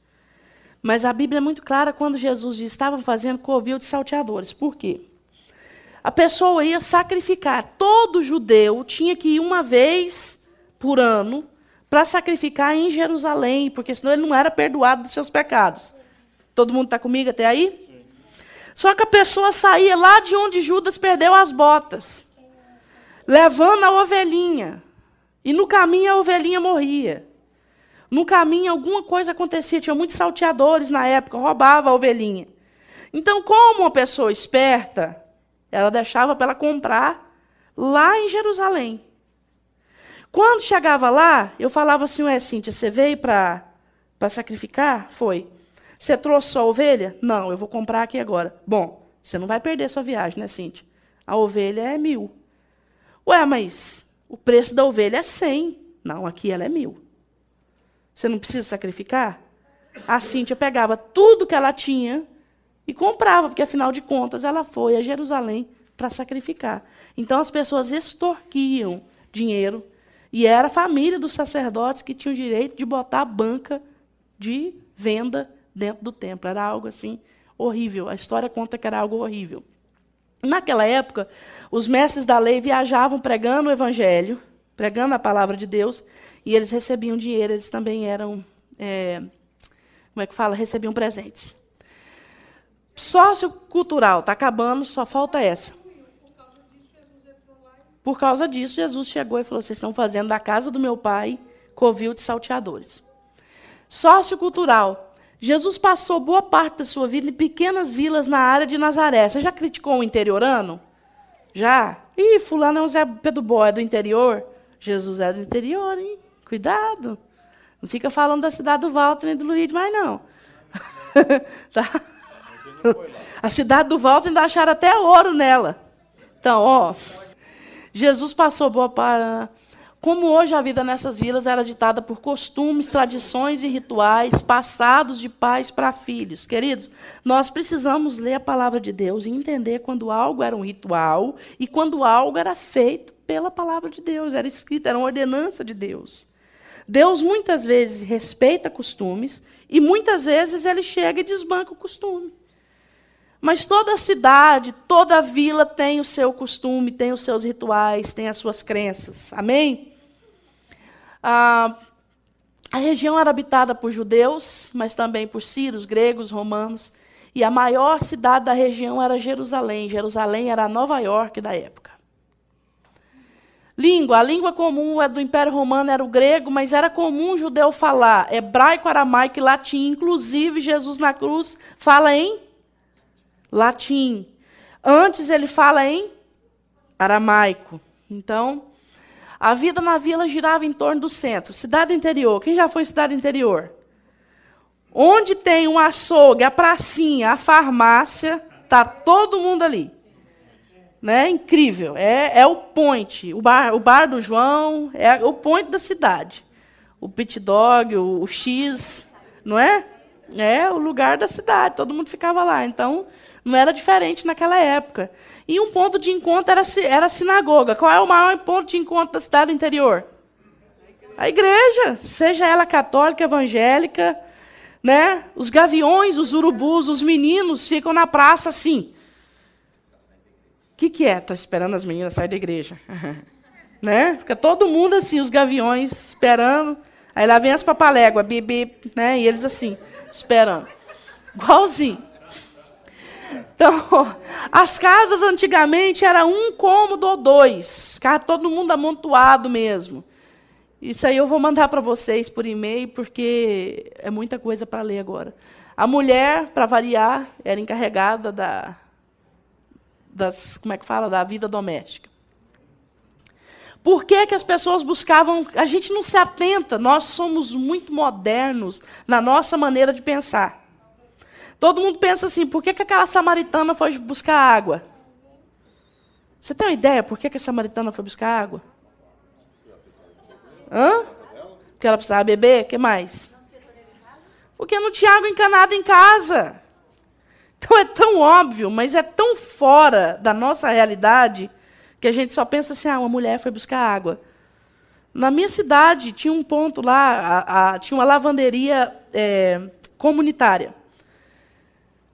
A: Mas a Bíblia é muito clara quando Jesus diz: estavam fazendo covil de salteadores. Por quê? a pessoa ia sacrificar. Todo judeu tinha que ir uma vez por ano para sacrificar em Jerusalém, porque senão ele não era perdoado dos seus pecados. Todo mundo está comigo até aí? Só que a pessoa saía lá de onde Judas perdeu as botas, levando a ovelhinha. E no caminho a ovelhinha morria. No caminho alguma coisa acontecia, tinha muitos salteadores na época, roubava a ovelhinha. Então, como uma pessoa esperta, ela deixava para ela comprar lá em Jerusalém. Quando chegava lá, eu falava assim: Ué, Cíntia, você veio para sacrificar? Foi. Você trouxe sua ovelha? Não, eu vou comprar aqui agora. Bom, você não vai perder sua viagem, né, Cíntia? A ovelha é mil. Ué, mas o preço da ovelha é cem. Não, aqui ela é mil. Você não precisa sacrificar? A Cíntia pegava tudo que ela tinha e comprava, porque afinal de contas ela foi a Jerusalém para sacrificar. Então as pessoas extorquiam dinheiro e era a família dos sacerdotes que tinha o direito de botar a banca de venda dentro do templo. Era algo assim horrível. A história conta que era algo horrível. Naquela época, os mestres da lei viajavam pregando o evangelho, pregando a palavra de Deus, e eles recebiam dinheiro, eles também eram, é, como é que fala, recebiam presentes sociocultural está acabando, só falta essa. Por causa disso, Jesus chegou e falou: vocês estão fazendo da casa do meu pai covil de salteadores. Sociocultural. Jesus passou boa parte da sua vida em pequenas vilas na área de Nazaré. Você já criticou o interiorano? Já? Ih, fulano é um Zé Pedro Boy, é do interior. Jesus é do interior, hein? Cuidado. Não fica falando da cidade do Walter e do Luiz mais, não. tá? A cidade do Volta ainda acharam até ouro nela. Então, ó, Jesus passou boa para. Como hoje a vida nessas vilas era ditada por costumes, tradições e rituais passados de pais para filhos. Queridos, nós precisamos ler a palavra de Deus e entender quando algo era um ritual e quando algo era feito pela palavra de Deus, era escrito, era uma ordenança de Deus. Deus muitas vezes respeita costumes e muitas vezes ele chega e desbanca o costume. Mas toda cidade, toda vila tem o seu costume, tem os seus rituais, tem as suas crenças. Amém? Ah, a região era habitada por judeus, mas também por sírios, gregos, romanos. E a maior cidade da região era Jerusalém. Jerusalém era a Nova York da época. Língua. A língua comum é do Império Romano era o grego, mas era comum o judeu falar hebraico, aramaico e latim. Inclusive, Jesus na cruz fala em latim. Antes ele fala em aramaico. Então, a vida na vila girava em torno do centro. Cidade interior. Quem já foi em cidade interior? Onde tem um açougue, a pracinha, a farmácia, tá todo mundo ali. Né? Incrível. É, é o point. O bar, o bar do João é o point da cidade. O pit dog, o, o X, não é? É o lugar da cidade. Todo mundo ficava lá. Então, não era diferente naquela época. E um ponto de encontro era, era a sinagoga. Qual é o maior ponto de encontro da cidade do interior? A igreja, seja ela católica, evangélica, né? Os gaviões, os urubus, os meninos ficam na praça assim. O que, que é? Tá esperando as meninas sair da igreja. né? Fica todo mundo assim, os gaviões esperando. Aí lá vem as papaléguas, bibi, né? E eles assim, esperando. Igualzinho. Então, as casas antigamente era um cômodo ou dois, ficava todo mundo amontoado mesmo. Isso aí eu vou mandar para vocês por e-mail, porque é muita coisa para ler agora. A mulher, para variar, era encarregada da, das, como é que fala, da vida doméstica. Por que, que as pessoas buscavam? A gente não se atenta, nós somos muito modernos na nossa maneira de pensar. Todo mundo pensa assim: por que, que aquela samaritana foi buscar água? Você tem uma ideia por que, que a samaritana foi buscar água? Hã? Porque ela precisava beber? O que mais? Porque não tinha água encanada em casa. Então é tão óbvio, mas é tão fora da nossa realidade que a gente só pensa assim: ah, uma mulher foi buscar água. Na minha cidade tinha um ponto lá, a, a, tinha uma lavanderia é, comunitária.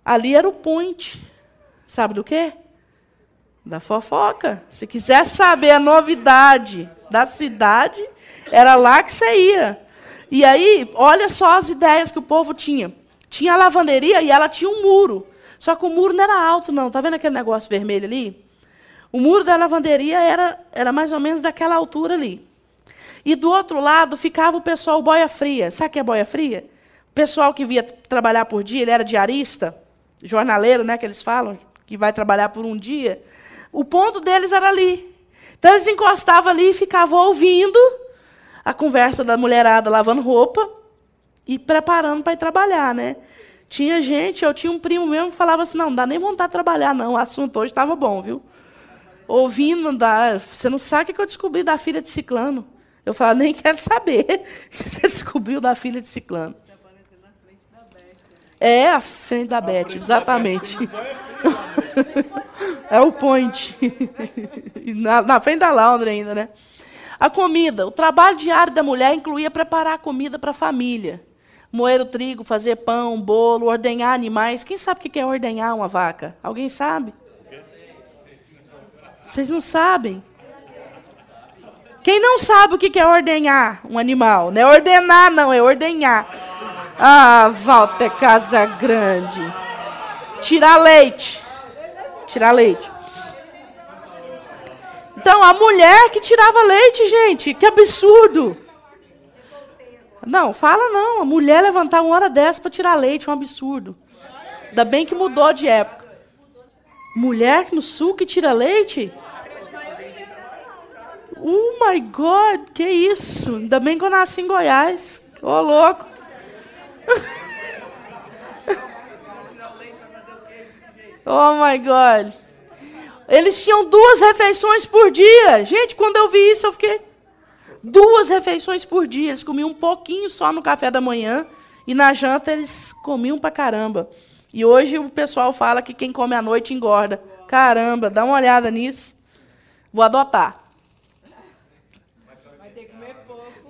A: Ali era o point. Sabe do quê? Da fofoca. Se quiser saber a novidade da cidade, era lá que você ia. E aí, olha só as ideias que o povo tinha. Tinha a lavanderia e ela tinha um muro. Só que o muro não era alto, não. Está vendo aquele negócio vermelho ali? O muro da lavanderia era, era mais ou menos daquela altura ali. E do outro lado ficava o pessoal boia fria. Sabe o que é boia fria? O pessoal que via trabalhar por dia, ele era diarista jornaleiro, né, que eles falam, que vai trabalhar por um dia, o ponto deles era ali. Então eles encostavam ali e ficavam ouvindo a conversa da mulherada lavando roupa e preparando para ir trabalhar, né? Tinha gente, eu tinha um primo mesmo que falava assim, não, não dá nem vontade de trabalhar, não. O assunto hoje estava bom, viu? Ouvindo, da, você não sabe o que eu descobri da filha de ciclano. Eu falava, nem quero saber o que você descobriu da filha de ciclano. É a frente da Beth, exatamente. é o point. na, na frente da laundry ainda, né? A comida. O trabalho diário da mulher incluía preparar a comida para a família. Moer o trigo, fazer pão, bolo, ordenhar animais. Quem sabe o que é ordenhar uma vaca? Alguém sabe? Vocês não sabem? Quem não sabe o que é ordenhar um animal? Não é ordenar, não, é ordenhar. Ah, Walter Casa Grande. Tirar leite. Tirar leite. Então, a mulher que tirava leite, gente, que absurdo. Não, fala não. A mulher levantar uma hora dessa para tirar leite, é um absurdo. Ainda bem que mudou de época. Mulher no sul que tira leite? Oh my God, que isso! Ainda bem que eu nasci em Goiás. Ô oh, louco! oh my God. Eles tinham duas refeições por dia. Gente, quando eu vi isso, eu fiquei. Duas refeições por dia. Eles comiam um pouquinho só no café da manhã. E na janta eles comiam pra caramba. E hoje o pessoal fala que quem come à noite engorda. Caramba, dá uma olhada nisso. Vou adotar.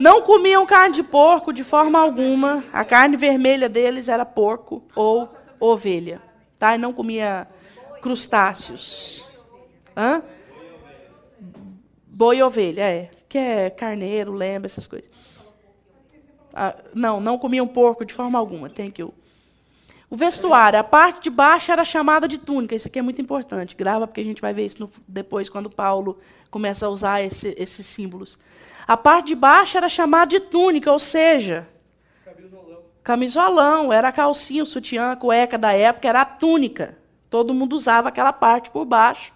A: Não comiam carne de porco de forma alguma. A carne vermelha deles era porco ou ovelha. Tá? E não comia crustáceos. Hã? Boi e ovelha, é. Que é carneiro, lembra, essas coisas. Ah, não, não comiam porco de forma alguma. Thank you. O vestuário, a parte de baixo era chamada de túnica. Isso aqui é muito importante. Grava, porque a gente vai ver isso no, depois, quando Paulo começa a usar esse, esses símbolos. A parte de baixo era chamada de túnica, ou seja, camisolão. Camisolão, era a calcinha, o sutiã, a cueca da época, era a túnica. Todo mundo usava aquela parte por baixo.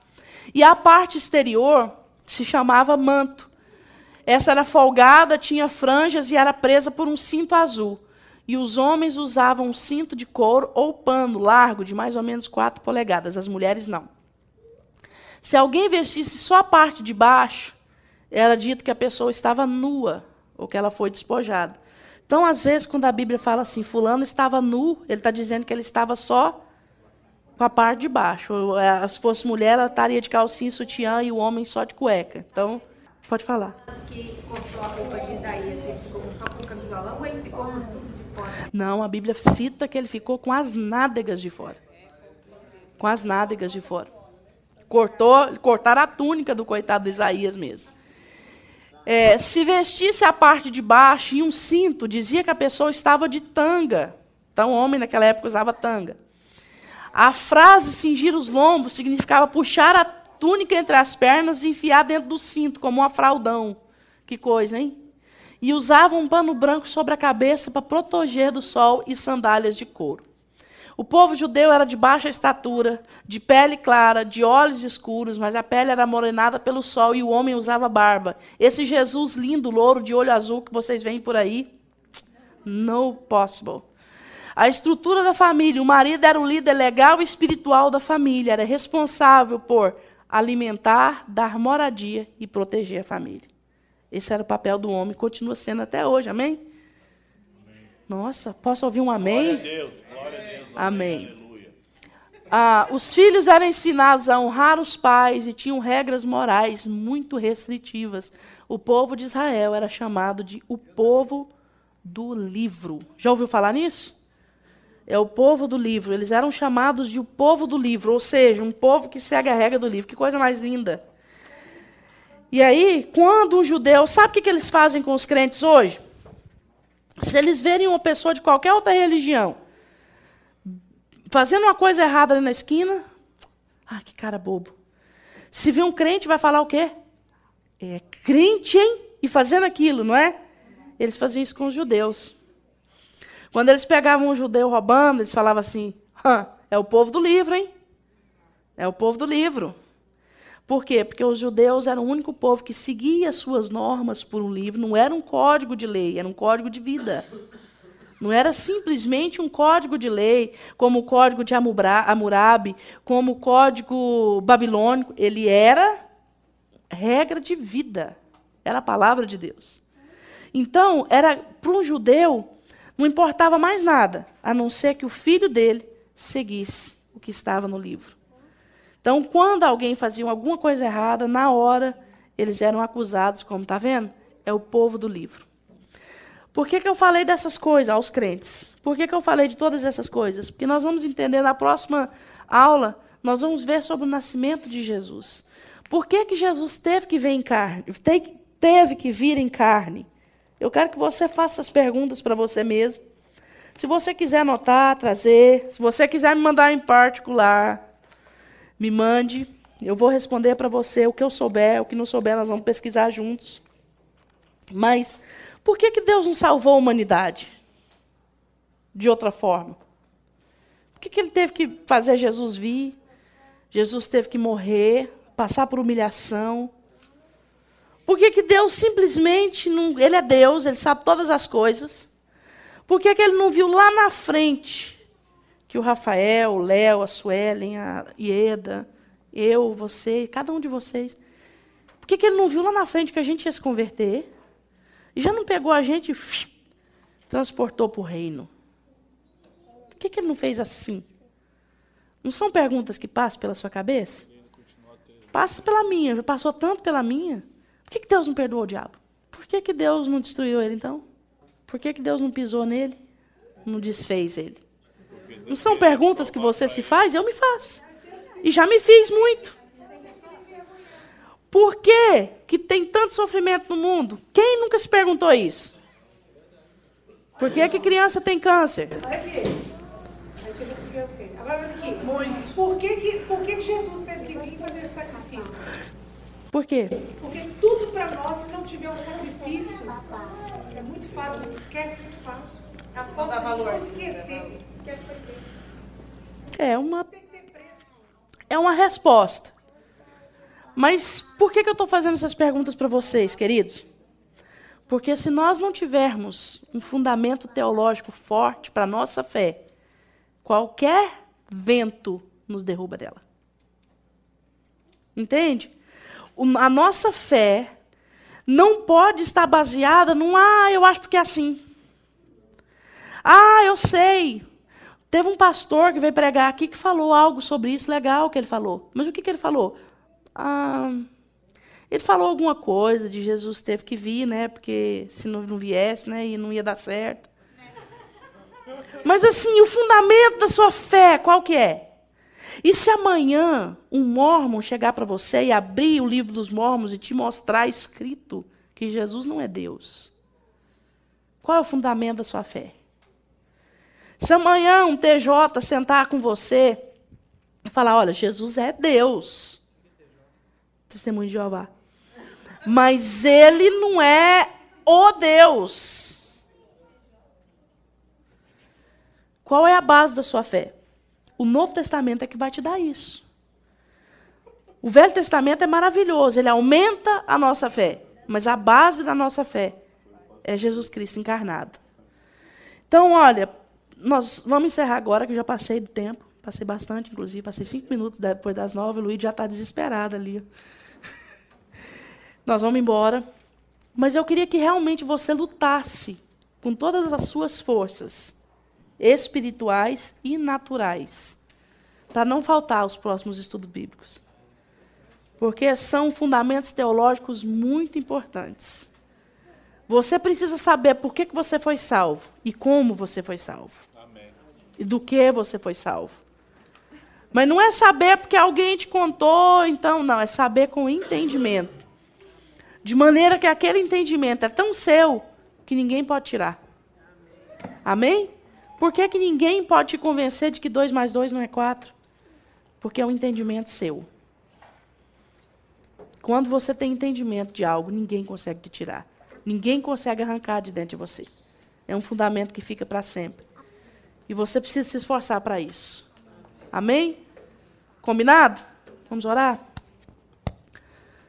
A: E a parte exterior se chamava manto. Essa era folgada, tinha franjas e era presa por um cinto azul. E os homens usavam um cinto de couro ou pano largo, de mais ou menos 4 polegadas. As mulheres não. Se alguém vestisse só a parte de baixo, era dito que a pessoa estava nua ou que ela foi despojada. Então, às vezes, quando a Bíblia fala assim, fulano estava nu, ele está dizendo que ele estava só com a parte de baixo. É, se fosse mulher, ela estaria de calcinha e sutiã e o homem só de cueca. Então, pode falar. Que a roupa de Isaías, ele ficou só com camisolão ou ele ficou de fora? Não, a Bíblia cita que ele ficou com as nádegas de fora. Com as nádegas de fora. Cortou, cortaram a túnica do coitado de Isaías mesmo é, se vestisse a parte de baixo e um cinto, dizia que a pessoa estava de tanga. Então, o homem naquela época usava tanga. A frase cingir os lombos significava puxar a túnica entre as pernas e enfiar dentro do cinto, como um fraldão. Que coisa, hein? E usava um pano branco sobre a cabeça para proteger do sol e sandálias de couro. O povo judeu era de baixa estatura, de pele clara, de olhos escuros, mas a pele era morenada pelo sol e o homem usava barba. Esse Jesus lindo, louro, de olho azul que vocês veem por aí, no possible. A estrutura da família, o marido era o líder legal e espiritual da família, era responsável por alimentar, dar moradia e proteger a família. Esse era o papel do homem, continua sendo até hoje, amém? amém. Nossa, posso ouvir um amém? Glória a Deus, glória a Deus. Amém. Ah, os filhos eram ensinados a honrar os pais e tinham regras morais muito restritivas. O povo de Israel era chamado de o povo do livro. Já ouviu falar nisso? É o povo do livro. Eles eram chamados de o povo do livro, ou seja, um povo que segue a regra do livro. Que coisa mais linda. E aí, quando um judeu. Sabe o que, que eles fazem com os crentes hoje? Se eles verem uma pessoa de qualquer outra religião fazendo uma coisa errada ali na esquina. Ah, que cara bobo. Se vê um crente, vai falar o quê? É crente, hein? E fazendo aquilo, não é? Eles faziam isso com os judeus. Quando eles pegavam um judeu roubando, eles falavam assim: é o povo do livro, hein? É o povo do livro. Por quê? Porque os judeus eram o único povo que seguia suas normas por um livro, não era um código de lei, era um código de vida. Não era simplesmente um código de lei, como o código de Hammurabi, como o código babilônico. Ele era regra de vida. Era a palavra de Deus. Então, era para um judeu, não importava mais nada, a não ser que o filho dele seguisse o que estava no livro. Então, quando alguém fazia alguma coisa errada, na hora, eles eram acusados, como está vendo? É o povo do livro. Por que, que eu falei dessas coisas aos crentes? Por que, que eu falei de todas essas coisas? Porque nós vamos entender na próxima aula, nós vamos ver sobre o nascimento de Jesus. Por que, que Jesus teve que vir em carne? Teve que vir em carne? Eu quero que você faça as perguntas para você mesmo. Se você quiser anotar, trazer, se você quiser me mandar em particular, me mande. Eu vou responder para você o que eu souber, o que não souber, nós vamos pesquisar juntos. Mas por que, que Deus não salvou a humanidade de outra forma? Por que, que ele teve que fazer Jesus vir? Jesus teve que morrer, passar por humilhação. Por que, que Deus simplesmente não. Ele é Deus, ele sabe todas as coisas. Por que, que ele não viu lá na frente que o Rafael, o Léo, a Suelen, a Ieda, eu, você, cada um de vocês. Por que, que ele não viu lá na frente que a gente ia se converter? E já não pegou a gente e transportou para o reino? Por que, que ele não fez assim? Não são perguntas que passam pela sua cabeça? Passa pela minha, já passou tanto pela minha. Por que, que Deus não perdoou o diabo? Por que, que Deus não destruiu ele então? Por que, que Deus não pisou nele? Não desfez ele? Não são perguntas que você se faz? Eu me faço. E já me fiz muito. Por que, que tem tanto sofrimento no mundo? Quem nunca se perguntou isso? Por que, que criança tem câncer? Agora, aqui. Por que, que, por que Jesus teve que vir fazer esse sacrifício? Por quê? Porque tudo para nós, se não tiver um sacrifício, é muito fácil, esquece muito fácil. A falta de valor. esquecer. É uma, é uma resposta. Mas por que, que eu estou fazendo essas perguntas para vocês, queridos? Porque se nós não tivermos um fundamento teológico forte para a nossa fé, qualquer vento nos derruba dela. Entende? A nossa fé não pode estar baseada num, ah, eu acho porque é assim. Ah, eu sei. Teve um pastor que veio pregar aqui que falou algo sobre isso, legal que ele falou. Mas o que, que ele falou? Ah, ele falou alguma coisa de Jesus teve que vir, né? Porque se não, não viesse, né? E não ia dar certo. Mas assim, o fundamento da sua fé, qual que é? E se amanhã um mormon chegar para você e abrir o livro dos mormons e te mostrar escrito que Jesus não é Deus? Qual é o fundamento da sua fé? Se amanhã um TJ sentar com você e falar, olha, Jesus é Deus testemunho de Jeová. Mas ele não é o Deus. Qual é a base da sua fé? O Novo Testamento é que vai te dar isso. O Velho Testamento é maravilhoso, ele aumenta a nossa fé, mas a base da nossa fé é Jesus Cristo encarnado. Então, olha, nós vamos encerrar agora, que eu já passei do tempo, passei bastante, inclusive, passei cinco minutos depois das nove, o Luiz já está desesperado ali nós vamos embora. Mas eu queria que realmente você lutasse com todas as suas forças espirituais e naturais para não faltar aos próximos estudos bíblicos. Porque são fundamentos teológicos muito importantes. Você precisa saber por que, que você foi salvo e como você foi salvo. Amém. E do que você foi salvo. Mas não é saber porque alguém te contou, então, não. É saber com entendimento de maneira que aquele entendimento é tão seu que ninguém pode tirar. Amém? Por que, que ninguém pode te convencer de que dois mais dois não é quatro? Porque é um entendimento seu. Quando você tem entendimento de algo, ninguém consegue te tirar. Ninguém consegue arrancar de dentro de você. É um fundamento que fica para sempre. E você precisa se esforçar para isso. Amém? Combinado? Vamos orar?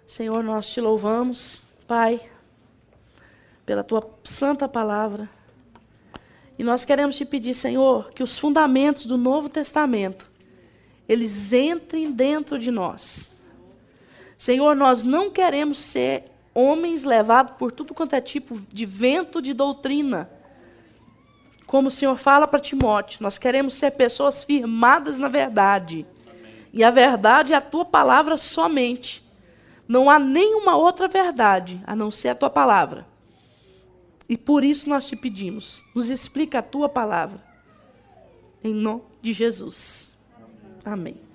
A: Senhor, nós te louvamos, Pai, pela tua santa palavra. E nós queremos te pedir, Senhor, que os fundamentos do Novo Testamento eles entrem dentro de nós. Senhor, nós não queremos ser homens levados por tudo quanto é tipo de vento de doutrina. Como o Senhor fala para Timóteo, nós queremos ser pessoas firmadas na verdade. Amém. E a verdade é a tua palavra somente. Não há nenhuma outra verdade a não ser a tua palavra. E por isso nós te pedimos, nos explica a tua palavra. Em nome de Jesus. Amém.